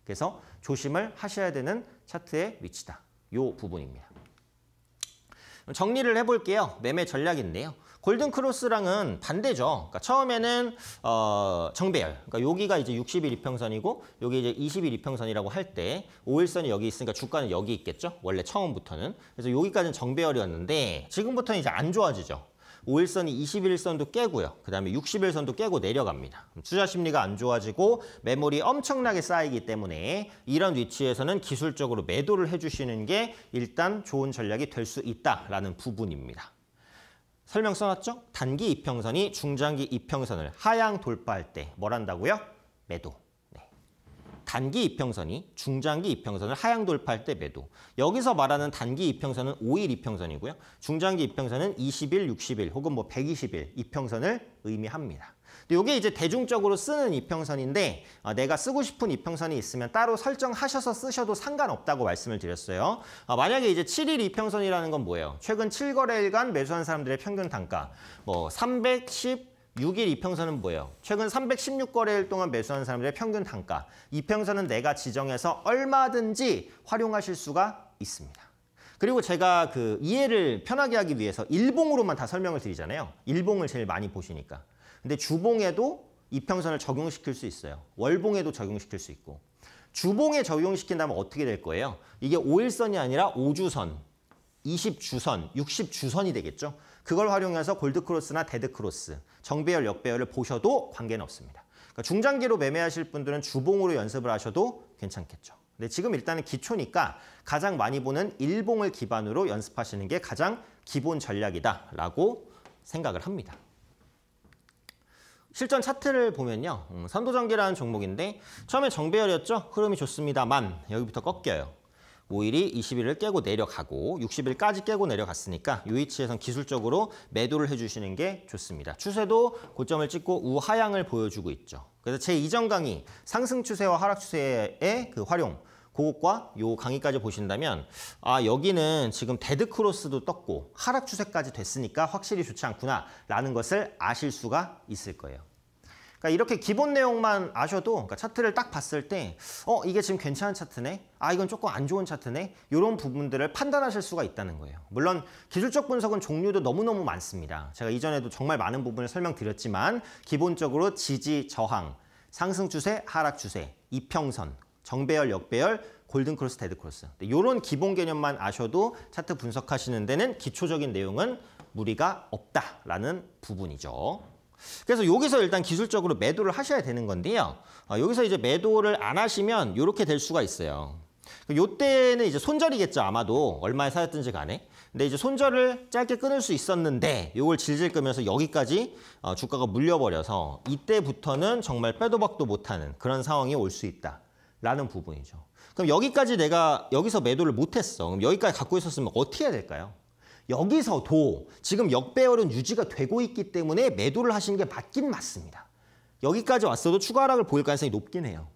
그래서 조심을 하셔야 되는 차트의 위치다. 이 부분입니다. 정리를 해볼게요. 매매 전략인데요. 골든크로스랑은 반대죠. 그러니까 처음에는 어, 정배열. 그러니까 여기가 이제 60일 이평선이고 여기 이제 20일 이평선이라고 할 때 5일선이 여기 있으니까 주가는 여기 있겠죠. 원래 처음부터는. 그래서 여기까지는 정배열이었는데 지금부터는 이제 안 좋아지죠. 5일선이 21일선도 깨고요. 그다음에 60일선도 깨고 내려갑니다. 투자 심리가 안 좋아지고 매물이 엄청나게 쌓이기 때문에 이런 위치에서는 기술적으로 매도를 해주시는 게 일단 좋은 전략이 될 수 있다라는 부분입니다. 설명 써놨죠? 단기 이평선이 중장기 이평선을 하향 돌파할 때 뭘 한다고요? 매도. 단기 이평선이 중장기 이평선을 하향 돌파할 때 매도. 여기서 말하는 단기 이평선은 5일 이평선이고요. 중장기 이평선은 20일, 60일 혹은 뭐 120일 이평선을 의미합니다. 이게 이제 대중적으로 쓰는 이평선인데 어, 아, 내가 쓰고 싶은 이평선이 있으면 따로 설정하셔서 쓰셔도 상관없다고 말씀을 드렸어요. 어, 만약에 이제 7일 이평선이라는 건 뭐예요? 최근 7거래일간 매수한 사람들의 평균 단가 뭐 310, 6일 이평선은 뭐예요? 최근 316거래일 동안 매수한 사람들의 평균 단가. 이평선은 내가 지정해서 얼마든지 활용하실 수가 있습니다. 그리고 제가 그 이해를 편하게 하기 위해서 일봉으로만 다 설명을 드리잖아요. 일봉을 제일 많이 보시니까. 근데 주봉에도 이평선을 적용시킬 수 있어요. 월봉에도 적용시킬 수 있고. 주봉에 적용시킨다면 어떻게 될 거예요? 이게 5일선이 아니라 5주선, 20주선, 60주선이 되겠죠? 그걸 활용해서 골드크로스나 데드크로스, 정배열, 역배열을 보셔도 관계는 없습니다. 그러니까 중장기로 매매하실 분들은 주봉으로 연습을 하셔도 괜찮겠죠. 근데 지금 일단은 기초니까 가장 많이 보는 일봉을 기반으로 연습하시는 게 가장 기본 전략이다라고 생각을 합니다. 실전 차트를 보면요. 선도전기라는 음, 종목인데 처음에 정배열이었죠. 흐름이 좋습니다만 여기부터 꺾여요. 5일이 20일을 깨고 내려가고 60일까지 깨고 내려갔으니까 이 위치에선 기술적으로 매도를 해주시는 게 좋습니다. 추세도 고점을 찍고 우하향을 보여주고 있죠. 그래서 제 이전 강의 상승 추세와 하락 추세의 그 활용 그것과 요 강의까지 보신다면 아 여기는 지금 데드 크로스도 떴고 하락 추세까지 됐으니까 확실히 좋지 않구나라는 것을 아실 수가 있을 거예요. 그러니까 이렇게 기본 내용만 아셔도 그러니까 차트를 딱 봤을 때어 이게 지금 괜찮은 차트네 아 이건 조금 안 좋은 차트네 이런 부분들을 판단하실 수가 있다는 거예요 물론 기술적 분석은 종류도 너무너무 많습니다 제가 이전에도 정말 많은 부분을 설명드렸지만 기본적으로 지지 저항 상승 추세 하락 추세 이평선 정배열 역배열 골든크로스 데드크로스 이런 네, 기본 개념만 아셔도 차트 분석하시는 데는 기초적인 내용은 무리가 없다라는 부분이죠 그래서 여기서 일단 기술적으로 매도를 하셔야 되는 건데요. 어, 여기서 이제 매도를 안 하시면 이렇게 될 수가 있어요. 그러니까 요때는 이제 손절이겠죠 아마도 얼마에 사였든지 간에 근데 이제 손절을 짧게 끊을 수 있었는데 요걸 질질 끄면서 여기까지 어, 주가가 물려버려서 이때부터는 정말 빼도 박도 못하는 그런 상황이 올 수 있다 라는 부분이죠 그럼 여기까지 내가 여기서 매도를 못했어 그럼 여기까지 갖고 있었으면 어떻게 해야 될까요? 여기서도 지금 역배열은 유지가 되고 있기 때문에 매도를 하시는 게 맞긴 맞습니다. 여기까지 왔어도 추가 하락을 보일 가능성이 높긴 해요.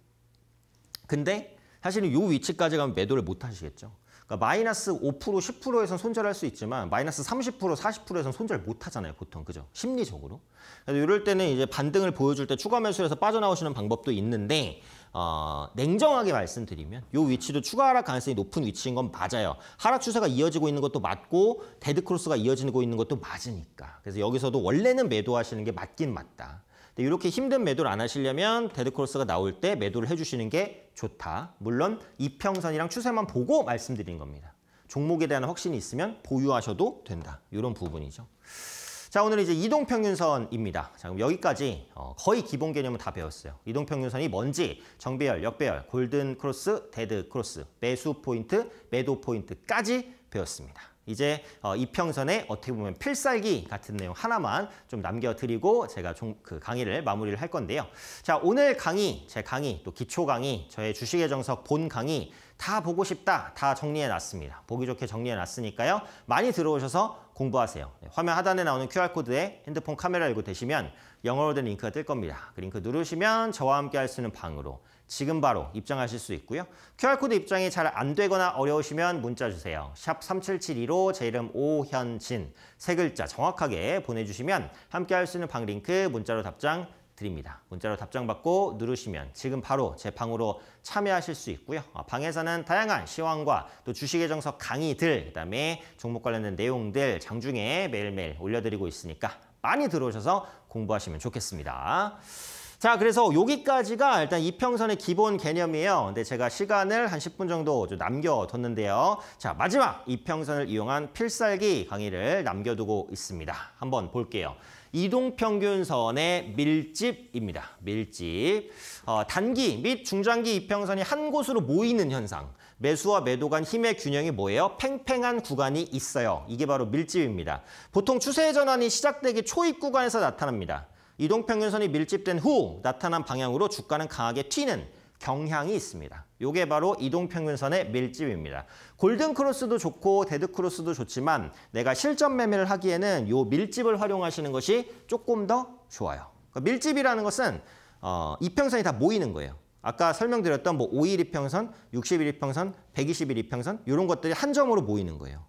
근데 사실은 이 위치까지 가면 매도를 못 하시겠죠. 그러니까 마이너스 5% 10%에선 손절할 수 있지만 마이너스 30% 40%에선 손절 못 하잖아요 보통 그죠 심리적으로 그래서 이럴 때는 이제 반등을 보여줄 때 추가 매수해서 빠져나오시는 방법도 있는데 어, 냉정하게 말씀드리면 이 위치도 추가 하락 가능성이 높은 위치인 건 맞아요. 하락 추세가 이어지고 있는 것도 맞고 데드 크로스가 이어지고 있는 것도 맞으니까. 그래서 여기서도 원래는 매도하시는 게 맞긴 맞다. 근데 이렇게 힘든 매도를 안 하시려면 데드 크로스가 나올 때 매도를 해주시는 게 좋다. 물론 이평선이랑 추세만 보고 말씀드린 겁니다. 종목에 대한 확신이 있으면 보유하셔도 된다. 이런 부분이죠. 자, 오늘 이제 이동평균선입니다. 자, 그럼 여기까지 어, 거의 기본 개념은 다 배웠어요. 이동평균선이 뭔지, 정배열, 역배열, 골든 크로스, 데드 크로스, 매수 포인트, 매도 포인트까지 배웠습니다. 이제 어, 이평선의 어떻게 보면 필살기 같은 내용 하나만 좀 남겨드리고 제가 종, 그 강의를 마무리를 할 건데요. 자 오늘 강의, 제 강의, 또 기초 강의, 저의 주식의 정석 본 강의 다 보고 싶다 다 정리해놨습니다. 보기 좋게 정리해놨으니까요. 많이 들어오셔서 공부하세요. 네, 화면 하단에 나오는 QR코드에 핸드폰 카메라 읽고 되시면 영어로 된 링크가 뜰 겁니다. 그 링크 누르시면 저와 함께 할 수 있는 방으로 지금 바로 입장하실 수 있고요. QR코드 입장이 잘 안 되거나 어려우시면 문자 주세요. 샵 3772로 제 이름 오현진 세 글자 정확하게 보내주시면 함께 할 수 있는 방 링크 문자로 답장 드립니다. 문자로 답장 받고 누르시면 지금 바로 제 방으로 참여하실 수 있고요. 어, 방에서는 다양한 시황과 또 주식의 정석 강의들, 그다음에 종목 관련된 내용들 장중에 매일매일 올려드리고 있으니까 많이 들어오셔서 공부하시면 좋겠습니다. 자, 그래서 여기까지가 일단 이평선의 기본 개념이에요. 근데 제가 시간을 한 10분 정도 남겨뒀는데요. 자, 마지막 이평선을 이용한 필살기 강의를 남겨두고 있습니다. 한번 볼게요. 이동평균선의 밀집입니다. 밀집. 어, 단기 및 중장기 이평선이 한 곳으로 모이는 현상. 매수와 매도 간 힘의 균형이 뭐예요? 팽팽한 구간이 있어요. 이게 바로 밀집입니다. 보통 추세 전환이 시작되기 초입 구간에서 나타납니다. 이동평균선이 밀집된 후 나타난 방향으로 주가는 강하게 튀는 경향이 있습니다. 이게 바로 이동평균선의 밀집입니다. 골든크로스도 좋고 데드크로스도 좋지만 내가 실전 매매를 하기에는 이 밀집을 활용하시는 것이 조금 더 좋아요. 그러니까 밀집이라는 것은 어, 이평선이 다 모이는 거예요. 아까 설명드렸던 뭐 5일 이평선, 60일 이평선, 120일 이평선 이런 것들이 한 점으로 모이는 거예요.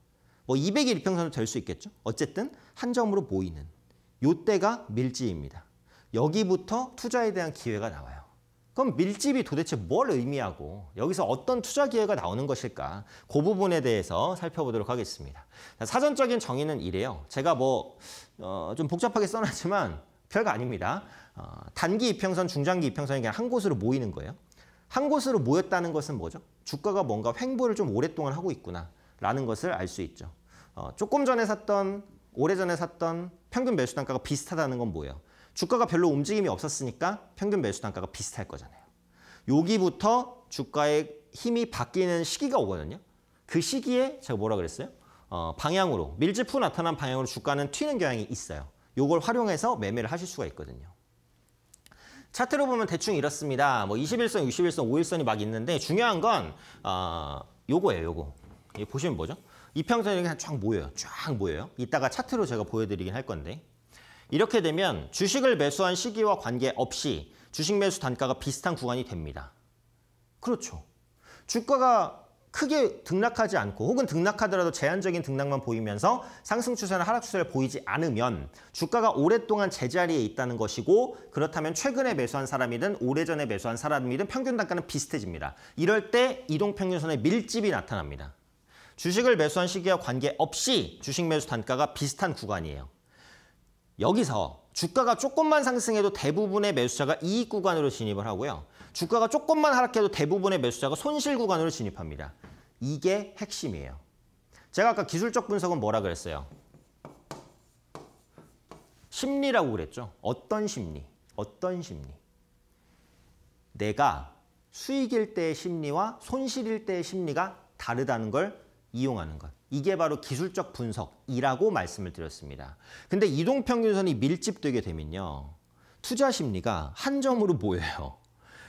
뭐 200일 이평선도 될 수 있겠죠. 어쨌든 한 점으로 모이는. 요때가 밀집입니다. 여기부터 투자에 대한 기회가 나와요. 그럼 밀집이 도대체 뭘 의미하고 여기서 어떤 투자 기회가 나오는 것일까? 그 부분에 대해서 살펴보도록 하겠습니다. 사전적인 정의는 이래요. 제가 뭐좀 어, 복잡하게 써놨지만 별거 아닙니다. 어, 단기 이평선, 중장기 이평선이 그냥 한 곳으로 모이는 거예요. 한 곳으로 모였다는 것은 뭐죠? 주가가 뭔가 횡보를 좀 오랫동안 하고 있구나 라는 것을 알 수 있죠. 어, 조금 전에 샀던 오래전에 샀던 평균 매수 단가가 비슷하다는 건 뭐예요? 주가가 별로 움직임이 없었으니까 평균 매수 단가가 비슷할 거잖아요. 여기부터 주가의 힘이 바뀌는 시기가 오거든요. 그 시기에 제가 뭐라 그랬어요? 어, 방향으로 밀집후 나타난 방향으로 주가는 튀는 경향이 있어요. 이걸 활용해서 매매를 하실 수가 있거든요. 차트로 보면 대충 이렇습니다. 뭐 21선, 2 1선 5일선이 막 있는데 중요한 건 어, 요거예요, 요거. 보시면 뭐죠? 이평선이 그냥 쫙 모여요. 쫙 모여요. 이따가 차트로 제가 보여드리긴 할 건데 이렇게 되면 주식을 매수한 시기와 관계없이 주식 매수 단가가 비슷한 구간이 됩니다. 그렇죠. 주가가 크게 등락하지 않고 혹은 등락하더라도 제한적인 등락만 보이면서 상승 추세나 하락 추세를 보이지 않으면 주가가 오랫동안 제자리에 있다는 것이고 그렇다면 최근에 매수한 사람이든 오래전에 매수한 사람이든 평균 단가는 비슷해집니다. 이럴 때 이동평균선의 밀집이 나타납니다. 주식을 매수한 시기와 관계없이 주식 매수 단가가 비슷한 구간이에요. 여기서 주가가 조금만 상승해도 대부분의 매수자가 이익 구간으로 진입을 하고요. 주가가 조금만 하락해도 대부분의 매수자가 손실 구간으로 진입합니다. 이게 핵심이에요. 제가 아까 기술적 분석은 뭐라 그랬어요? 심리라고 그랬죠. 어떤 심리? 어떤 심리? 내가 수익일 때의 심리와 손실일 때의 심리가 다르다는 걸 이용하는 것. 이게 바로 기술적 분석이라고 말씀을 드렸습니다. 근데 이동평균선이 밀집되게 되면요. 투자 심리가 한 점으로 보여요.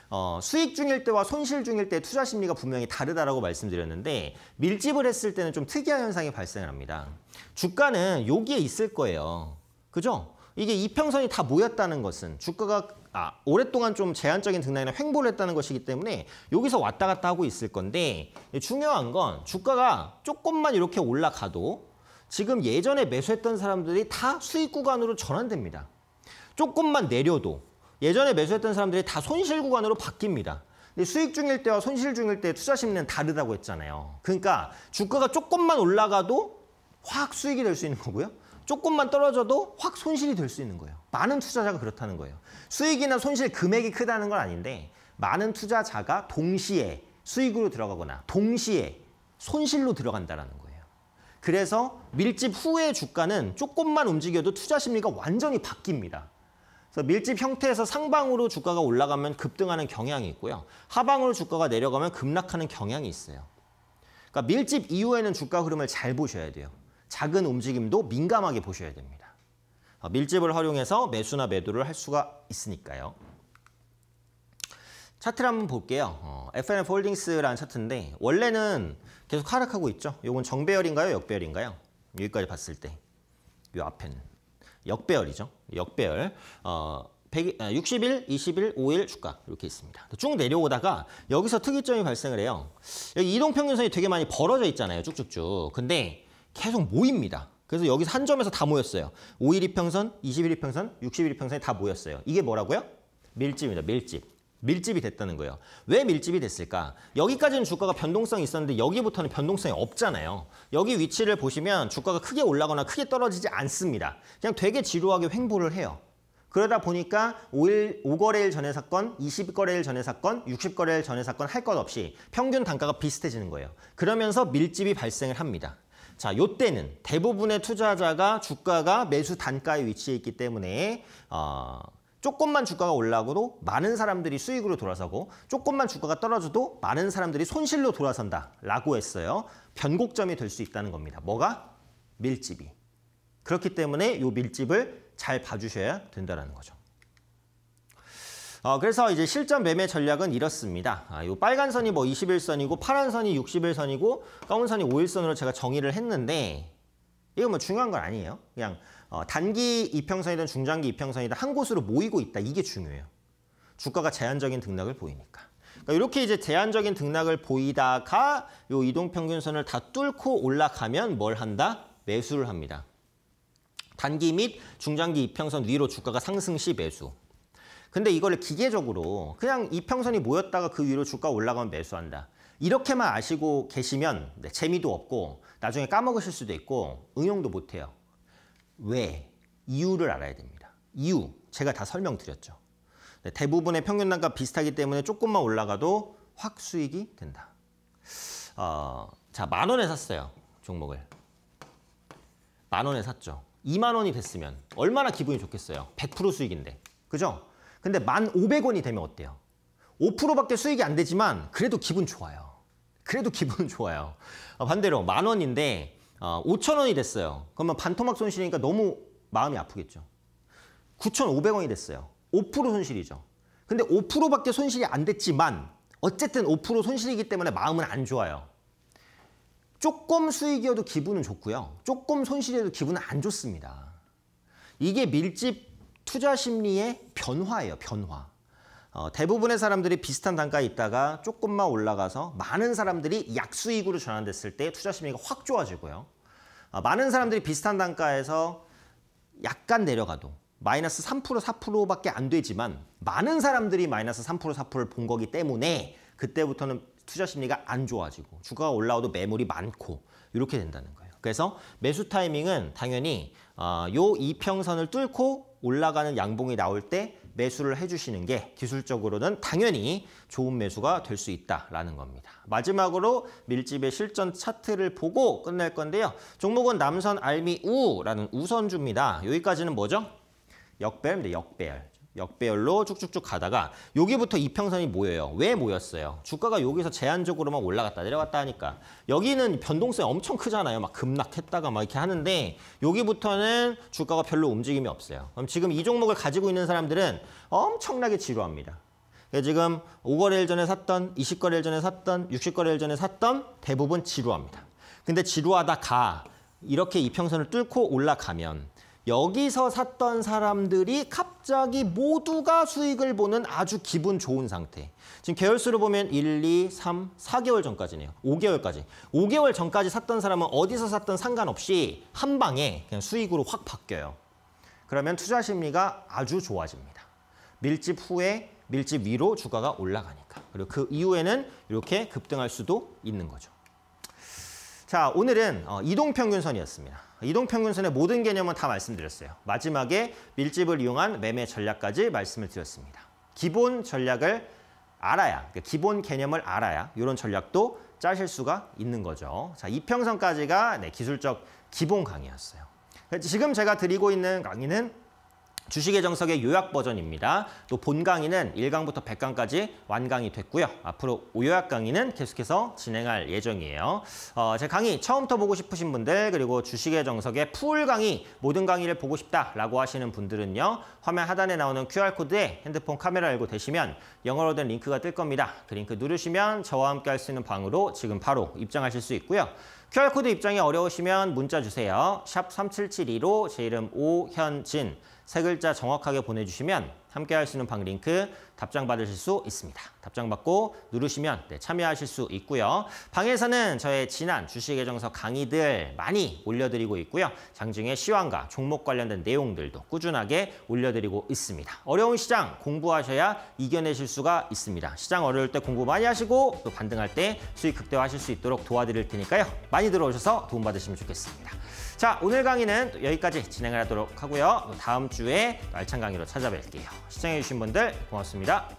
어, 수익 중일 때와 손실 중일 때 투자 심리가 분명히 다르다라고 말씀드렸는데 밀집을 했을 때는 좀 특이한 현상이 발생 합니다. 주가는 여기에 있을 거예요. 그죠? 이게 이평선이 다 모였다는 것은 주가가 아, 오랫동안 좀 제한적인 등락이나 횡보를 했다는 것이기 때문에 여기서 왔다 갔다 하고 있을 건데 중요한 건 주가가 조금만 이렇게 올라가도 지금 예전에 매수했던 사람들이 다 수익 구간으로 전환됩니다. 조금만 내려도 예전에 매수했던 사람들이 다 손실 구간으로 바뀝니다. 수익 중일 때와 손실 중일 때 투자 심리는 다르다고 했잖아요. 그러니까 주가가 조금만 올라가도 확 수익이 될 수 있는 거고요. 조금만 떨어져도 확 손실이 될 수 있는 거예요. 많은 투자자가 그렇다는 거예요. 수익이나 손실 금액이 크다는 건 아닌데 많은 투자자가 동시에 수익으로 들어가거나 동시에 손실로 들어간다는 거예요. 그래서 밀집 후의 주가는 조금만 움직여도 투자 심리가 완전히 바뀝니다. 그래서 밀집 형태에서 상방으로 주가가 올라가면 급등하는 경향이 있고요. 하방으로 주가가 내려가면 급락하는 경향이 있어요. 그러니까 밀집 이후에는 주가 흐름을 잘 보셔야 돼요. 작은 움직임도 민감하게 보셔야 됩니다. 어, 밀집을 활용해서 매수나 매도를 할 수가 있으니까요. 차트를 한번 볼게요. 어, FNF 홀딩스라는 차트인데 원래는 계속 하락하고 있죠. 이건 정배열인가요? 역배열인가요? 여기까지 봤을 때. 이 앞에는. 역배열이죠. 역배열. 어, 100, 60일, 20일, 5일 주가 이렇게 있습니다. 쭉 내려오다가 여기서 특이점이 발생을 해요. 여기 이동평균선이 되게 많이 벌어져 있잖아요. 쭉쭉쭉. 근데 계속 모입니다. 그래서 여기서 한 점에서 다 모였어요. 5일 이평선, 2 1일 이평선, 6 1일 이평선이 다 모였어요. 이게 뭐라고요? 밀집입니다. 밀집. 밀집이 됐다는 거예요. 왜 밀집이 됐을까? 여기까지는 주가가 변동성이 있었는데 여기부터는 변동성이 없잖아요. 여기 위치를 보시면 주가가 크게 올라거나 크게 떨어지지 않습니다. 그냥 되게 지루하게 횡보를 해요. 그러다 보니까 5일, 5거래일 전의 사건, 20거래일 전의 사건, 60거래일 전의 사건 할 것 없이 평균 단가가 비슷해지는 거예요. 그러면서 밀집이 발생을 합니다. 자, 요때는 대부분의 투자자가 주가가 매수 단가에 위치해 있기 때문에 어, 조금만 주가가 올라가도 많은 사람들이 수익으로 돌아서고 조금만 주가가 떨어져도 많은 사람들이 손실로 돌아선다라고 했어요. 변곡점이 될 수 있다는 겁니다. 뭐가? 밀집이. 그렇기 때문에 요 밀집을 잘 봐주셔야 된다는 거죠. 어, 그래서 이제 실전 매매 전략은 이렇습니다. 아, 요 빨간 선이 뭐 21선이고 파란 선이 61선이고 검은 선이 5일선으로 제가 정의를 했는데 이거 뭐 중요한 건 아니에요. 그냥 어, 단기 이평선이든 중장기 이평선이든 한 곳으로 모이고 있다. 이게 중요해요. 주가가 제한적인 등락을 보이니까. 그러니까 이렇게 이제 제한적인 등락을 보이다가 요 이동평균선을 다 뚫고 올라가면 뭘 한다? 매수를 합니다. 단기 및 중장기 이평선 위로 주가가 상승 시 매수. 근데 이걸 기계적으로 그냥 이평선이 모였다가 그 위로 주가 올라가면 매수한다. 이렇게만 아시고 계시면 네, 재미도 없고 나중에 까먹으실 수도 있고 응용도 못해요. 왜? 이유를 알아야 됩니다. 이유 제가 다 설명드렸죠. 네, 대부분의 평균 단가 비슷하기 때문에 조금만 올라가도 확 수익이 된다. 어, 자만 원에 샀어요 종목을. 만 원에 샀죠. 2만 원이 됐으면 얼마나 기분이 좋겠어요. 100% 수익인데. 그죠? 근데 1,500원이 되면 어때요? 5%밖에 수익이 안 되지만 그래도 기분 좋아요. 그래도 <laughs> 기분 좋아요. 어, 반대로 만 원인데 5천 어, 원이 됐어요. 그러면 반토막 손실이니까 너무 마음이 아프겠죠. 9,500원이 됐어요. 5% 손실이죠. 근데 5%밖에 손실이 안 됐지만 어쨌든 5% 손실이기 때문에 마음은 안 좋아요. 조금 수익이어도 기분은 좋고요. 조금 손실이어도 기분은 안 좋습니다. 이게 밀집 투자 심리의 변화예요, 변화. 어, 대부분의 사람들이 비슷한 단가에 있다가 조금만 올라가서 많은 사람들이 약수익으로 전환됐을 때 투자 심리가 확 좋아지고요. 어, 많은 사람들이 비슷한 단가에서 약간 내려가도 마이너스 3% 4%밖에 안 되지만 많은 사람들이 마이너스 3% 4%를 본 거기 때문에 그때부터는 투자 심리가 안 좋아지고 주가가 올라와도 매물이 많고 이렇게 된다는 거예요. 그래서 매수 타이밍은 당연히 어, 요 이평선을 뚫고 올라가는 양봉이 나올 때 매수를 해주시는 게 기술적으로는 당연히 좋은 매수가 될 수 있다라는 겁니다. 마지막으로 밀집의 실전 차트를 보고 끝낼 건데요. 종목은 남선 알미 우라는 우선주입니다. 여기까지는 뭐죠? 역배열 역배. 역배열로 쭉쭉쭉 가다가 여기부터 이평선이 모여요. 왜 모였어요? 주가가 여기서 제한적으로만 올라갔다 내려갔다 하니까 여기는 변동성이 엄청 크잖아요. 막 급락했다가 막 이렇게 하는데 여기부터는 주가가 별로 움직임이 없어요. 그럼 지금 이 종목을 가지고 있는 사람들은 엄청나게 지루합니다. 지금 5거래일 전에 샀던, 20거래일 전에 샀던, 60거래일 전에 샀던 대부분 지루합니다. 근데 지루하다 가 이렇게 이평선을 뚫고 올라가면 여기서 샀던 사람들이 갑자기 모두가 수익을 보는 아주 기분 좋은 상태. 지금 계열수로 보면 1, 2, 3, 4개월 전까지네요. 5개월까지. 5개월 전까지 샀던 사람은 어디서 샀던 상관없이 한 방에 그냥 수익으로 확 바뀌어요. 그러면 투자 심리가 아주 좋아집니다. 밀집 후에 밀집 위로 주가가 올라가니까. 그리고 그 이후에는 이렇게 급등할 수도 있는 거죠. 자, 오늘은 어, 이동평균선이었습니다. 이동평균선의 모든 개념은 다 말씀드렸어요. 마지막에 밀집을 이용한 매매 전략까지 말씀을 드렸습니다. 기본 전략을 알아야, 그러니까 기본 개념을 알아야 이런 전략도 짜실 수가 있는 거죠. 자, 이평선까지가 네, 기술적 기본 강의였어요. 지금 제가 드리고 있는 강의는 주식의 정석의 요약 버전입니다. 또 본 강의는 1강부터 100강까지 완강이 됐고요. 앞으로 요약 강의는 계속해서 진행할 예정이에요. 어, 제 강의 처음부터 보고 싶으신 분들 그리고 주식의 정석의 풀 강의 모든 강의를 보고 싶다라고 하시는 분들은요. 화면 하단에 나오는 QR코드에 핸드폰 카메라 알고 되시면 영어로 된 링크가 뜰 겁니다. 그 링크 누르시면 저와 함께 할 수 있는 방으로 지금 바로 입장하실 수 있고요. QR코드 입장이 어려우시면 문자 주세요. 샵 3772로 제 이름 오현진 세 글자 정확하게 보내주시면 함께 할 수 있는 방 링크 답장 받으실 수 있습니다. 답장 받고 누르시면 네, 참여하실 수 있고요. 방에서는 저의 지난 주식예정서 강의들 많이 올려드리고 있고요. 장중에 시황과 종목 관련된 내용들도 꾸준하게 올려드리고 있습니다. 어려운 시장 공부하셔야 이겨내실 수가 있습니다. 시장 어려울 때 공부 많이 하시고 또 반등할 때 수익 극대화하실 수 있도록 도와드릴 테니까요. 많이 들어오셔서 도움받으시면 좋겠습니다. 자, 오늘 강의는 여기까지 진행을 하도록 하고요. 다음 주에 알찬 강의로 찾아뵐게요. 시청해주신 분들 고맙습니다.